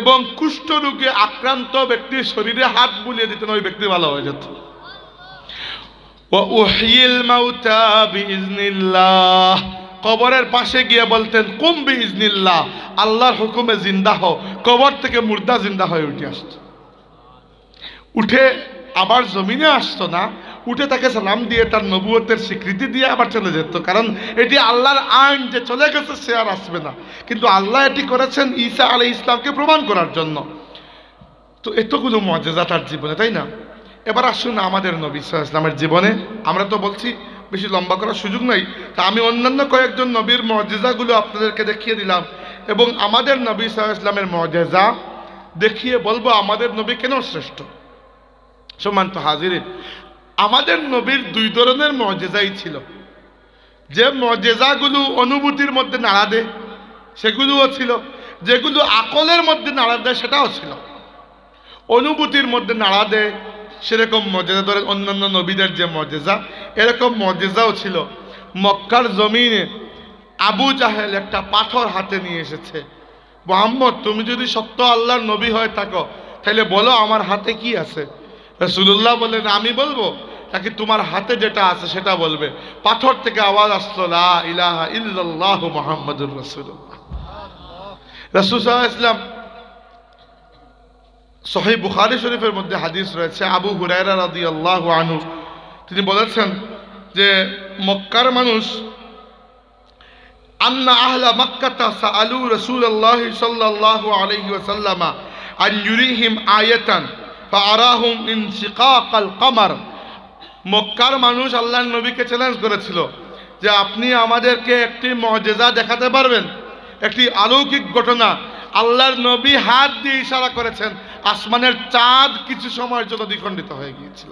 এবং কুষ্ঠরোগে আক্রান্ত ব্যক্তির শরীরে হাত বুলিয়ে দিতেন ওই ব্যক্তি ভালো হয়ে যেত কবরের পাশে গিয়ে বলতেন কুম বিজনিল্লাহ আল্লাহর হুকুমে জিন্দা হ কবর থেকে মুর্দা জিন্দা হয়ে উঠে আসত উঠে আবার জমিনে আসতো না উঠে তাকে সালাম দিয়ে তার নবুয়তের স্বীকৃতি দিয়ে আবার চলে যেত কারণ এটি আল্লাহর আইন যে চলে গেছে সে আর আসবে না কিন্তু আল্লাহ এটি করেছেন ঈসা আলী ইসলামকে প্রমাণ করার জন্য তো এতগুলো মর্যাদা তার জীবনে তাই না এবার আসুন আমাদের নবী ইসলামের জীবনে আমরা তো বলছি বেশি লম্বা করার সুযোগ নাই তা আমি অন্যান্য কয়েকজন নবীর মর্যাদাগুলো আপনাদেরকে দেখিয়ে দিলাম এবং আমাদের নবী ইসলামের মর্যাদা দেখিয়ে বলবো আমাদের নবী কেন শ্রেষ্ঠ সমান তো হাজিরের আমাদের নবীর দুই ধরনের মজেজাই ছিল যে মজেজাগুলো অনুভূতির মধ্যে নাড়া দেয় সেগুলোও ছিল যেগুলো আকলের মধ্যে নাড়া দেয় সেটাও ছিল অনুভূতির মধ্যে নাড়া দেয় সেরকম মজেজা ধরেন অন্যান্য নবীদের যে মজেজা এরকম মজেজাও ছিল মক্কার জমিনে আবু জাহেল একটা পাথর হাতে নিয়ে এসেছে মোহাম্মদ তুমি যদি সত্য আল্লাহর নবী হয়ে থাকো তাহলে বলো আমার হাতে কি আছে রসুল্লাহ বললেন আমি বলবো নাকি তোমার হাতে যেটা আছে সেটা বলবে পাথর থেকে আওয়াজ আসলো লা ইলাহা ইল্লাল্লাহ মোহাম্মদুর রসুল্লাহ রসুল ইসলাম সহি বুখারি শরীফের মধ্যে হাদিস রয়েছে আবু হুরায়রা রাদি আল্লাহ আনু তিনি বলেছেন যে মক্কার মানুষ আন্না আহলা মক্কাতা সাআলু রাসূলুল্লাহ সাল্লাল্লাহু আলাইহি ওয়াসাল্লামা আন ইউরিহিম আয়াতান আরাহুম ইনসিকাকাল কামার মক্কার মানুষ আল্লাহ নবীকে চ্যালেঞ্জ করেছিল যে আপনি আমাদেরকে একটি মজেজা দেখাতে পারবেন একটি আলৌকিক ঘটনা আল্লাহর নবী হাত দিয়ে ইশারা করেছেন আসমানের চাঁদ কিছু সময়ের জন্য দ্বিখণ্ডিত হয়ে গিয়েছিল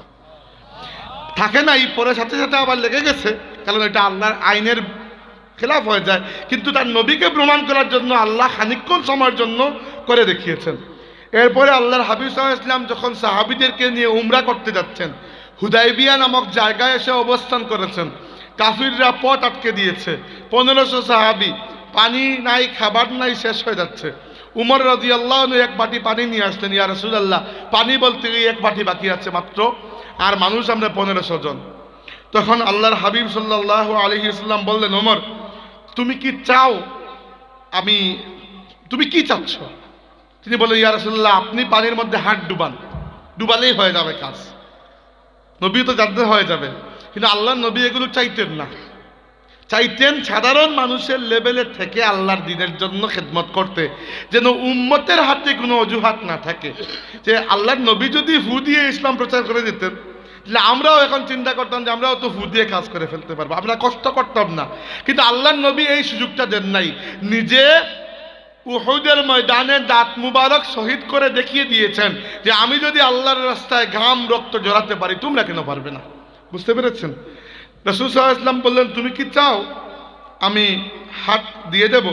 থাকে নাই পরে সাথে সাথে আবার লেগে গেছে কারণ এটা আল্লাহর আইনের খেলাফ হয়ে যায় কিন্তু তার নবীকে প্রমাণ করার জন্য আল্লাহ খানিক্ষণ সময়ের জন্য করে দেখিয়েছেন এরপরে আল্লাহর হাবিব ইসলাম যখন সাহাবিদেরকে নিয়ে উমরা করতে যাচ্ছেন হুদাইবিয়া নামক জায়গায় এসে অবস্থান করেছেন কাফিররা পথ আটকে দিয়েছে পনেরোশো সাহাবি পানি নাই খাবার নাই শেষ হয়ে যাচ্ছে উমর রাজি আল্লাহ এক বাটি পানি নিয়ে আসতেন ইয়া রসুল্লাহ পানি বলতে গিয়ে এক বাটি বাকি আছে মাত্র আর মানুষ আমরা পনেরোশো জন তখন আল্লাহর হাবিব সাল্লাহ আলহি ইসলাম বললেন উমর তুমি কি চাও আমি তুমি কি চাচ্ছ তিনি বলে ইয়া রসুল্লাহ আপনি পানির মধ্যে হাত ডুবান ডুবালেই হয়ে যাবে কাজ নবী তো জানতে হয়ে যাবে কিন্তু আল্লাহ নবী এগুলো চাইতেন না চাইতেন সাধারণ মানুষের লেভেলে থেকে আল্লাহর দিনের জন্য খেদমত করতে যেন উম্মতের হাতে কোনো অজুহাত না থাকে যে আল্লাহর নবী যদি ফু দিয়ে ইসলাম প্রচার করে দিতেন তাহলে আমরাও এখন চিন্তা করতাম যে আমরাও তো ফু দিয়ে কাজ করে ফেলতে পারবো আমরা কষ্ট করতাম না কিন্তু আল্লাহর নবী এই সুযোগটা দেন নাই নিজে উহুদের ময়দানে দাঁত মুবারক শহীদ করে দেখিয়ে দিয়েছেন যে আমি যদি আল্লাহর রাস্তায় ঘাম রক্ত জড়াতে পারি তোমরা কেন পারবে না বুঝতে পেরেছেন রসুল ইসলাম বললেন তুমি কি চাও আমি হাত দিয়ে দেব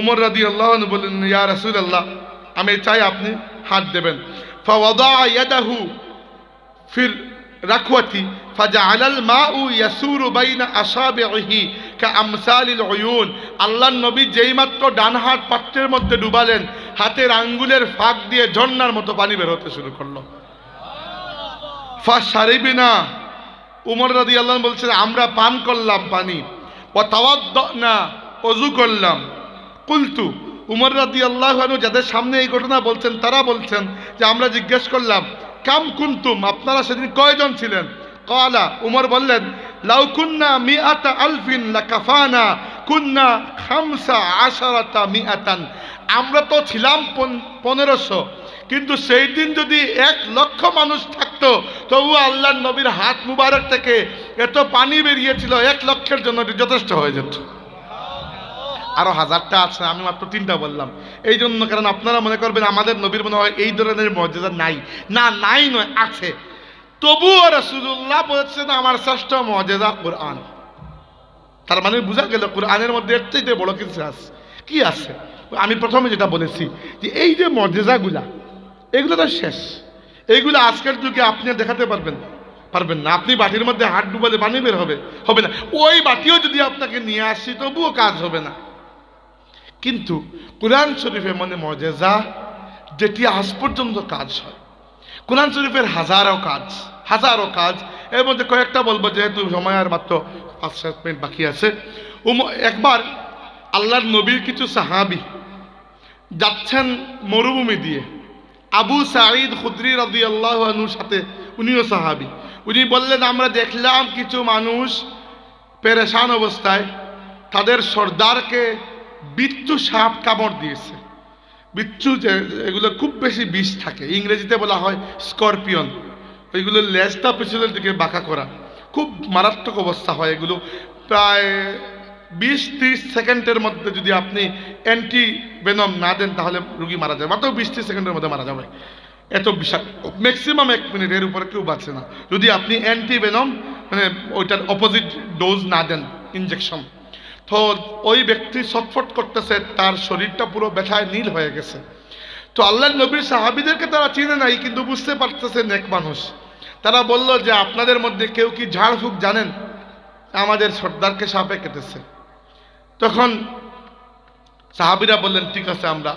উমর রাদি আল্লাহ বললেন ইয়া রসুল আল্লাহ আমি চাই আপনি হাত দেবেন ফাওয়াদা ইয়াদাহু ফির রাখুয়াতি ফাজা আলাল মা উ ইয়াসুরু বাইনা আসাবিহি কা আমসালিল উয়ুন আল্লাহর নবী যেইমাত্র ডান হাত পাত্রের মধ্যে ডুবালেন হাতের আঙ্গুলের ফাঁক দিয়ে ঝর্নার মতো পানি বেরোতে শুরু করলো ফা সারিবিনা উমর রাদি আল্লাহ বলছেন আমরা পান করলাম পানি ও তাওয়াদ না অজু করলাম কুলতু উমর রাদি আল্লাহ যাদের সামনে এই ঘটনা বলছেন তারা বলছেন যে আমরা জিজ্ঞেস করলাম কাম কুন্তুম আপনারা সেদিন কয়জন ছিলেন কলা উমর বললেন লাউকুন্না মিআতা আলফিন লাকাফানা কুন্না খামসা আশারাতা মিআতান আমরা তো ছিলাম পনেরোশো কিন্তু সেই দিন যদি এক লক্ষ মানুষ থাকতো তবু আল্লাহ নবীর হাত মুবারক থেকে এত পানি বেরিয়েছিল এক লক্ষের জন্য যথেষ্ট হয়ে যেত আরও হাজারটা আছে আমি মাত্র তিনটা বললাম এই জন্য কারণ আপনারা মনে করবেন আমাদের নবীর মনে হয় এই ধরনের মর্যাদা নাই না নাই নয় আছে তবুও রসুল্লাহ বলছেন আমার শ্রেষ্ঠ মর্যাদা কোরআন তার মানে বোঝা গেল কোরআনের মধ্যে একটাই চাইতে বড় কিছু আছে কি আছে আমি প্রথমে যেটা বলেছি যে এই যে মর্যাদাগুলা এগুলো তো শেষ এইগুলো আজকের যুগে আপনি দেখাতে পারবেন পারবেন না আপনি বাটির মধ্যে হাত ডুবালে পানি বের হবে হবে না ওই বাটিও যদি আপনাকে নিয়ে আসি তবুও কাজ হবে না কিন্তু কোরআন শরীফের মানে মজেজা যেটি আজ পর্যন্ত কাজ হয় কোরআন শরীফের হাজারো কাজ হাজারো কাজ এর মধ্যে কয়েকটা বলবো যেহেতু সময় আর মাত্র পাঁচ সাত মিনিট বাকি আছে একবার আল্লাহর নবীর কিছু সাহাবি যাচ্ছেন মরুভূমি দিয়ে আবু সাঈদ খুদ্রি রবি আল্লাহ আনুর সাথে উনিও সাহাবি উনি বললেন আমরা দেখলাম কিছু মানুষ পেরেশান অবস্থায় তাদের সর্দারকে বিচ্ছু সাপ কামড় দিয়েছে বিচ্ছু যে এগুলো খুব বেশি বিষ থাকে ইংরেজিতে বলা হয় স্করপিয়ন এগুলো লেজটা পিছনের দিকে বাঁকা করা খুব মারাত্মক অবস্থা হয় এগুলো প্রায় বিশ ত্রিশ সেকেন্ডের মধ্যে যদি আপনি অ্যান্টি বেনম না দেন তাহলে রুগী মারা যাবে মাত্র বিশ ত্রিশ সেকেন্ডের মধ্যে মারা যাবে এত বিশাল ম্যাক্সিমাম এক মিনিট এর উপরে কেউ বাঁচে না যদি আপনি অ্যান্টি বেনম মানে ওইটার অপোজিট ডোজ না দেন ইঞ্জেকশন তো ওই ব্যক্তি ছটফট করতেছে তার শরীরটা পুরো ব্যথায় নীল হয়ে গেছে তো আল্লাহ নবীর সাহাবিদেরকে তারা চিনে নাই কিন্তু বুঝতে পারতেছে নেক মানুষ তারা বলল যে আপনাদের মধ্যে কেউ কি ঝাড়ফুঁক জানেন আমাদের সর্দারকে সাপে কেটেছে তখন সাহাবিরা বললেন ঠিক আছে আমরা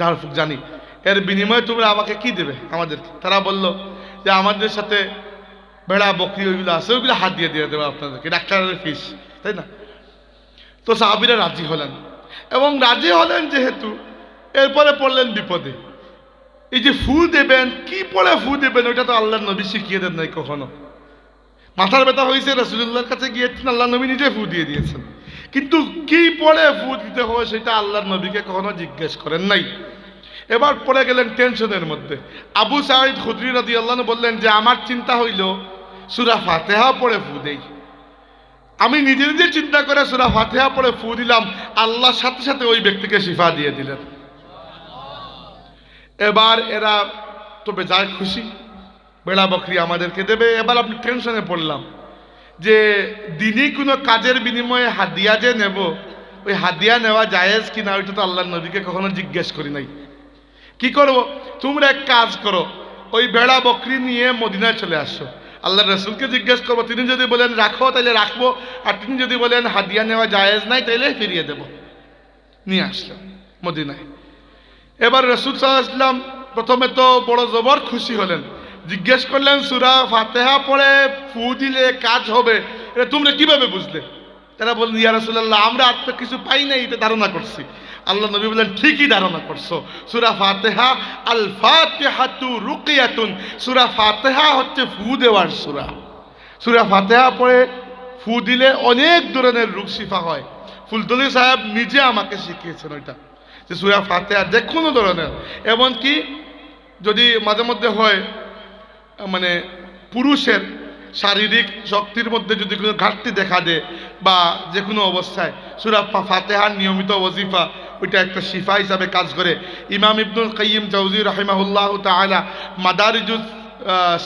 ঝাড়ফুঁক জানি এর বিনিময়ে তোমরা আমাকে কি দেবে আমাদের তারা বলল যে আমাদের সাথে ভেড়া বকরি ওইগুলো আছে ওইগুলো হাত দিয়ে দিয়ে দেবে আপনাদেরকে ডাক্তারের ফিস তাই না তো সাহাবিরা রাজি হলেন এবং রাজি হলেন যেহেতু এরপরে পড়লেন বিপদে এই যে ফু দেবেন কি পড়ে ফু দেবেন ওইটা তো আল্লাহ নবী শিখিয়ে দেন নাই কখনো মাথার ব্যথা হয়েছে রসুল্লাহর কাছে গিয়েছেন আল্লাহ নবী নিজে ফু দিয়ে দিয়েছেন কিন্তু কি পড়ে ফু দিতে হয় সেটা আল্লাহ নবীকে কখনো জিজ্ঞেস করেন নাই এবার পড়ে গেলেন টেনশনের মধ্যে আবু সাইদ খুদ্রি নদী আল্লাহ বললেন যে আমার চিন্তা হইল সুরা ফাতেহা পড়ে ফু দেয় আমি নিজে নিজে চিন্তা করে সুরা ফাতেহা পরে ফু দিলাম আল্লাহর সাথে সাথে ওই ব্যক্তিকে শিফা দিয়ে দিলেন এবার এরা তবে যায় খুশি বেড়া বকরি আমাদেরকে দেবে এবার আপনি টেনশনে পড়লাম যে দিনই কোনো কাজের বিনিময়ে হাদিয়া যে নেব ওই হাদিয়া নেওয়া জায়েজ কি না ওইটা তো আল্লাহ নদীকে কখনো জিজ্ঞেস করি নাই কি করব তোমরা এক কাজ করো ওই বেড়া বকরি নিয়ে মদিনায় চলে আসো আল্লাহ রসুলকে জিজ্ঞেস করবো তিনি যদি বলেন রাখো তাহলে রাখবো আর তিনি যদি বলেন হাদিয়া নেওয়া জায়েজ নাই তাহলে ফিরিয়ে দেব নিয়ে আসলাম মদিনায় এবার রসুল আসলাম প্রথমে তো বড় জবর খুশি হলেন জিজ্ঞেস করলেন সুরা ফাতেহা পড়ে ফু দিলে কাজ হবে এটা তোমরা কিভাবে বুঝলে তারা বললেন ইয়া রসুল্লাহ আমরা আর তো কিছু পাই নাই এটা ধারণা করছি আল্লাহ নবী বলেন ঠিকই ধারণা করছো সুরা ফাতেহা আল ফাতেহা তু রুকিয়াতুন সুরা ফাতেহা হচ্ছে ফু দেওয়ার সুরা সুরা ফাতেহা পড়ে ফু দিলে অনেক ধরনের রোগ শিফা হয় ফুলতলি সাহেব নিজে আমাকে শিখিয়েছেন ওইটা যে সুরা ফাতেহা যে কোনো ধরনের এমনকি যদি মাঝে মধ্যে হয় মানে পুরুষের শারীরিক শক্তির মধ্যে যদি কোনো ঘাটতি দেখা দেয় বা যে কোনো অবস্থায় সুরা ফাতেহার নিয়মিত ওজিফা ওইটা একটা শিফা হিসাবে কাজ করে ইমাম ইবনুল কাইম চৌজি রাহিমাহুল্লাহ তালা মাদারিজুজ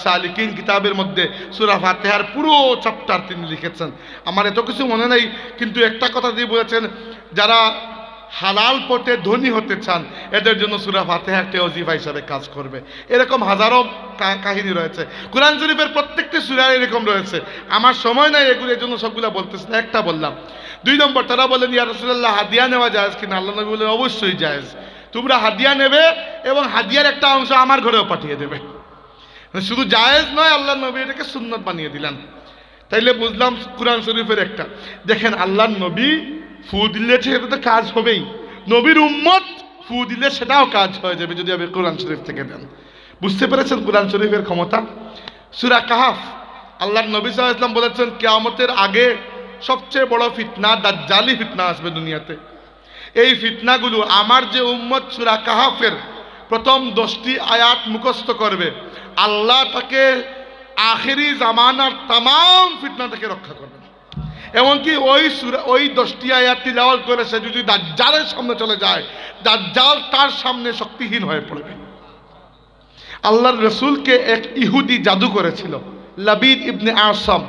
সালিকিন কিতাবের মধ্যে সুরা ফাতেহার পুরো চ্যাপ্টার তিনি লিখেছেন আমার এত কিছু মনে নেই কিন্তু একটা কথা দিয়ে বলেছেন যারা হালাল পথে ধনী হতে চান এদের জন্য সুরা ফাতে একটি অজিফা হিসাবে কাজ করবে এরকম হাজারো কাহিনী রয়েছে কোরআন শরীফের প্রত্যেকটি সুরা এরকম রয়েছে আমার সময় নাই এগুলো এর জন্য সবগুলো বলতেছে না একটা বললাম দুই নম্বর তারা বলেন ইয়া রসুল্লাহ হাদিয়া নেওয়া যায় কিনা আল্লাহ নবী বলেন অবশ্যই জায়েজ তোমরা হাদিয়া নেবে এবং হাদিয়ার একটা অংশ আমার ঘরেও পাঠিয়ে দেবে শুধু জায়েজ নয় আল্লাহ নবী এটাকে সুন্নত বানিয়ে দিলেন তাইলে বুঝলাম কোরআন শরীফের একটা দেখেন আল্লাহ নবী ফু দিলে সেটা তো কাজ হবেই নবীর উম্মত ফু দিলে সেটাও কাজ হয়ে যাবে যদি আপনি কোরআন শরীফ থেকে দেন বুঝতে পেরেছেন কোরআন শরীফের ক্ষমতা সুরা কাহাফ আল্লাহ নবী সাহা ইসলাম বলেছেন কেয়ামতের আগে সবচেয়ে বড় ফিতনা জালি ফিতনা আসবে দুনিয়াতে এই ফিতনাগুলো আমার যে উম্মত সুরা কাহাফের প্রথম দশটি আয়াত মুখস্থ করবে আল্লাহ তাকে আখেরি জামানার তাম ফিতনা থেকে রক্ষা করবে এমনকি ওই ওই দশটি আয়াত তিলাওয়াত করে সে যদি দাজ্জালের সামনে চলে যায় দাজ্জাল তার সামনে শক্তিহীন হয়ে পড়বে আল্লাহর রসুলকে এক ইহুদি জাদু করেছিল লাবিদ ইবনে আসম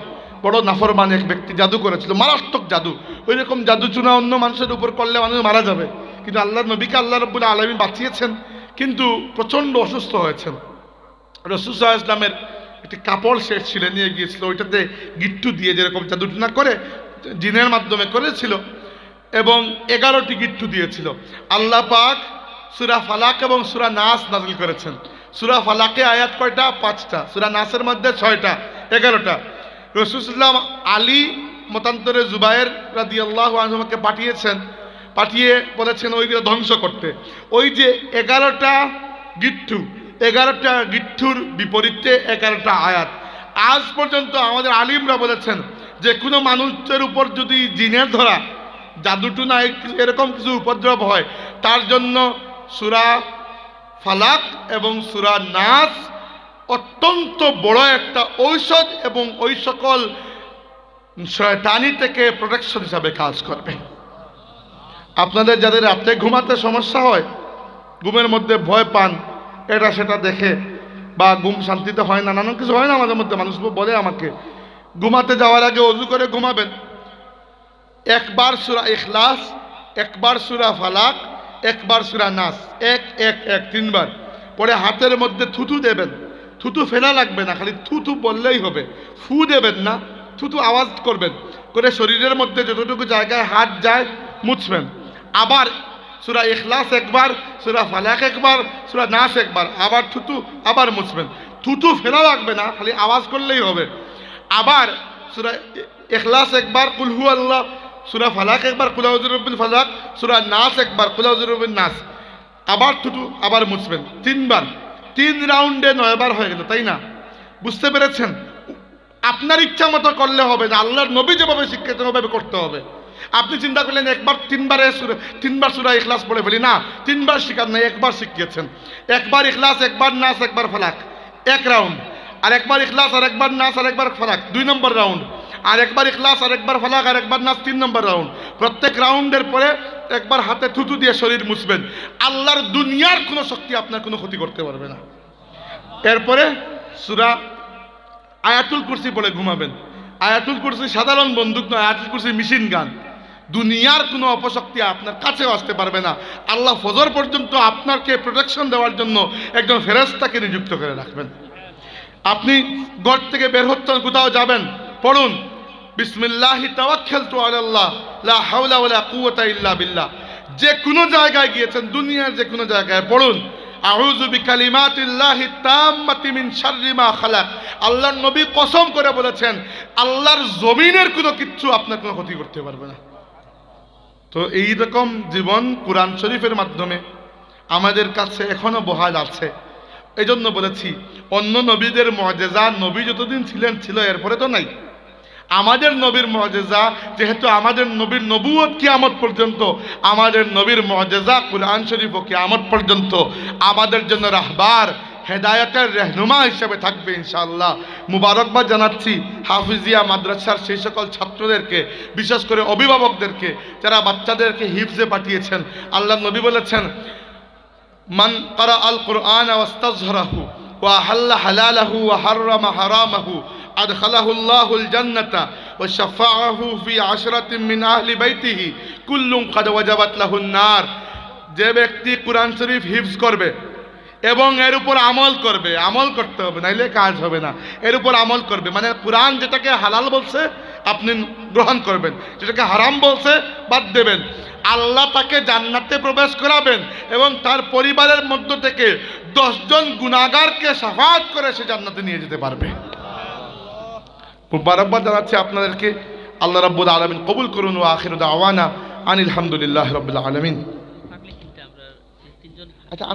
বড় নাফরমান এক ব্যক্তি জাদু করেছিল মারাত্মক জাদু ওই রকম জাদু চুনা অন্য মানুষের উপর করলে মানুষ মারা যাবে কিন্তু আল্লাহর নবীকে আল্লাহ রব্বুল আলমী বাঁচিয়েছেন কিন্তু প্রচণ্ড অসুস্থ হয়েছেন রসুল ইসলামের একটি কাপড় সে ছিলে নিয়ে গিয়েছিল ওইটাতে গিট্টু দিয়ে যেরকম না করে জিনের মাধ্যমে করেছিল এবং এগারোটি গিট্টু দিয়েছিল আল্লাহ পাক সুরা ফালাক এবং সুরা নাস নাজিল করেছেন সুরা ফালাকে আয়াত কয়টা পাঁচটা সুরা নাসের মধ্যে ছয়টা এগারোটা রসুসুল্লাম আলী মতান্তরে জুবায়ের রাদি আল্লাহ আহমাকে পাঠিয়েছেন পাঠিয়ে বলেছেন ওইগুলো ধ্বংস করতে ওই যে এগারোটা গিট্টু এগারোটা গিঠুর বিপরীতে এগারোটা আয়াত আজ পর্যন্ত আমাদের আলিমরা বলেছেন যে কোনো মানুষের উপর যদি জিনের ধরা না এরকম কিছু উপদ্রব হয় তার জন্য সুরা ফালাক এবং সুরা নাচ অত্যন্ত বড় একটা ঔষধ এবং ওই সকল শয়তানি থেকে প্রোটেকশন হিসাবে কাজ করবে আপনাদের যাদের রাতে ঘুমাতে সমস্যা হয় ঘুমের মধ্যে ভয় পান এটা সেটা দেখে বা ঘুম শান্তিতে হয় না নানান কিছু হয় না আমাদের মধ্যে মানুষ বলে আমাকে ঘুমাতে যাওয়ার আগে অজু করে ঘুমাবেন একবার সুরা ইখলাস একবার সুরা ফালাক একবার সুরা নাস এক এক এক তিনবার পরে হাতের মধ্যে থুতু দেবেন থুতু ফেলা লাগবে না খালি থুতু বললেই হবে ফু দেবেন না থুতু আওয়াজ করবেন করে শরীরের মধ্যে যতটুকু জায়গায় হাত যায় মুছবেন আবার সুরা ইখলাস একবার সুরা ফালাক একবার সুরা নাস একবার আবার থুতু আবার মুছবেন থুতু ফেলা লাগবে না খালি আওয়াজ করলেই হবে আবার সুরা এখলাস একবার কুলহু আল্লাহ সুরা ফালাক একবার কুলাউজুরুবিন ফালাক সুরা নাস একবার কুলাউজুরুবিন নাস আবার থুটু আবার মুছবেন তিনবার তিন রাউন্ডে নয়বার হয়ে গেল তাই না বুঝতে পেরেছেন আপনার ইচ্ছা মতো করলে হবে না আল্লাহর নবী যেভাবে শিক্ষিত হবে করতে হবে আপনি চিন্তা করলেন একবার তিনবারে তিনবার সুরা ইখলাস পড়ে ফেলি না তিনবার শিকার নাই একবার শিখিয়েছেন একবার ইখলাস একবার নাচ একবার ফালাক এক রাউন্ড আর একবার ইখলাস আর একবার নাচ আর একবার ফালাক দুই নম্বর রাউন্ড আর একবার ইখলাস আর একবার ফালাক আর একবার নাচ তিন নম্বর রাউন্ড প্রত্যেক রাউন্ডের পরে একবার হাতে থুতু দিয়ে শরীর মুছবেন আল্লাহর দুনিয়ার কোনো শক্তি আপনার কোনো ক্ষতি করতে পারবে না এরপরে সুরা আয়াতুল কুরসি বলে ঘুমাবেন আয়াতুল কুরসি সাধারণ বন্দুক নয় আয়াতুল কুরসি মেশিন গান দুনিয়ার কোনো অপশক্তি আপনার কাছেও আসতে পারবে না আল্লাহ ফজর পর্যন্ত আপনাকে প্রোটেকশন দেওয়ার জন্য একজন ফেরেস্তাকে নিযুক্ত করে রাখবেন আপনি গড় থেকে বের হচ্ছেন কোথাও যাবেন পড়ুন বিসমিল্লাহি তাওয়াক্কাল তু আলাল্লাহ লা হাওলা ওয়ালা কুওয়াতা ইল্লা বিল্লাহ যে কোনো জায়গায় গিয়েছেন দুনিয়ার যে কোনো জায়গায় পড়ুন আউযু বিকালিমাতিল্লাহি তাম্মাতি মিন শাররি মা খালাক আল্লাহর নবী কসম করে বলেছেন আল্লাহর জমিনের কোনো কিচ্ছু আপনার কোনো ক্ষতি করতে পারবে না তো এই রকম জীবন কোরআন শরীফের মাধ্যমে আমাদের কাছে এখনও বহাল আছে এই জন্য বলেছি অন্য নবীদের মজেজা নবী যতদিন ছিলেন ছিল এরপরে তো নাই আমাদের নবীর মজেজা যেহেতু আমাদের নবীর কি কিয়ামত পর্যন্ত আমাদের নবীর মজেজা কোরআন শরীফ ও কিয়ামত পর্যন্ত আমাদের জন্য রাহবার হেদায়তের রেহনুমা হিসেবে থাকবে ইনশাআল্লাহ মুবারকবাদ জানাচ্ছি হাফিজিয়া মাদ্রাসার সেই সকল ছাত্রদেরকে বিশেষ করে অভিভাবকদেরকে যারা বাচ্চাদেরকে হিফজে পাঠিয়েছেন আল্লাহ নবী বলেছেন মান করা আল কোরআন আওয়াস্তাজহরাহু وأحل حلاله وحرم حرامه أدخله الله ও وشفعه في عشرة من أهل بيته كل قد وجبت له النار যে ব্যক্তি কুরআন শরীফ হিফজ করবে এবং এর উপর আমল করবে আমল করতে হবে নাইলে কাজ হবে না এর উপর আমল করবে মানে পুরাণ যেটাকে হালাল বলছে আপনি গ্রহণ করবেন যেটাকে হারাম বলছে বাদ দেবেন আল্লাহ তাকে জান্নাতে প্রবেশ করাবেন এবং তার পরিবারের মধ্য থেকে দশজন গুণাগারকে সাফাত করে সে জান্নাতে নিয়ে যেতে পারবে বারবার জানাচ্ছি আপনাদেরকে আল্লাহ রাব্বুল আলমিন কবুল করুন ও আখির আওয়ানা আনিল হামদুলিল্লাহ রবিল আলমিন আচ্ছা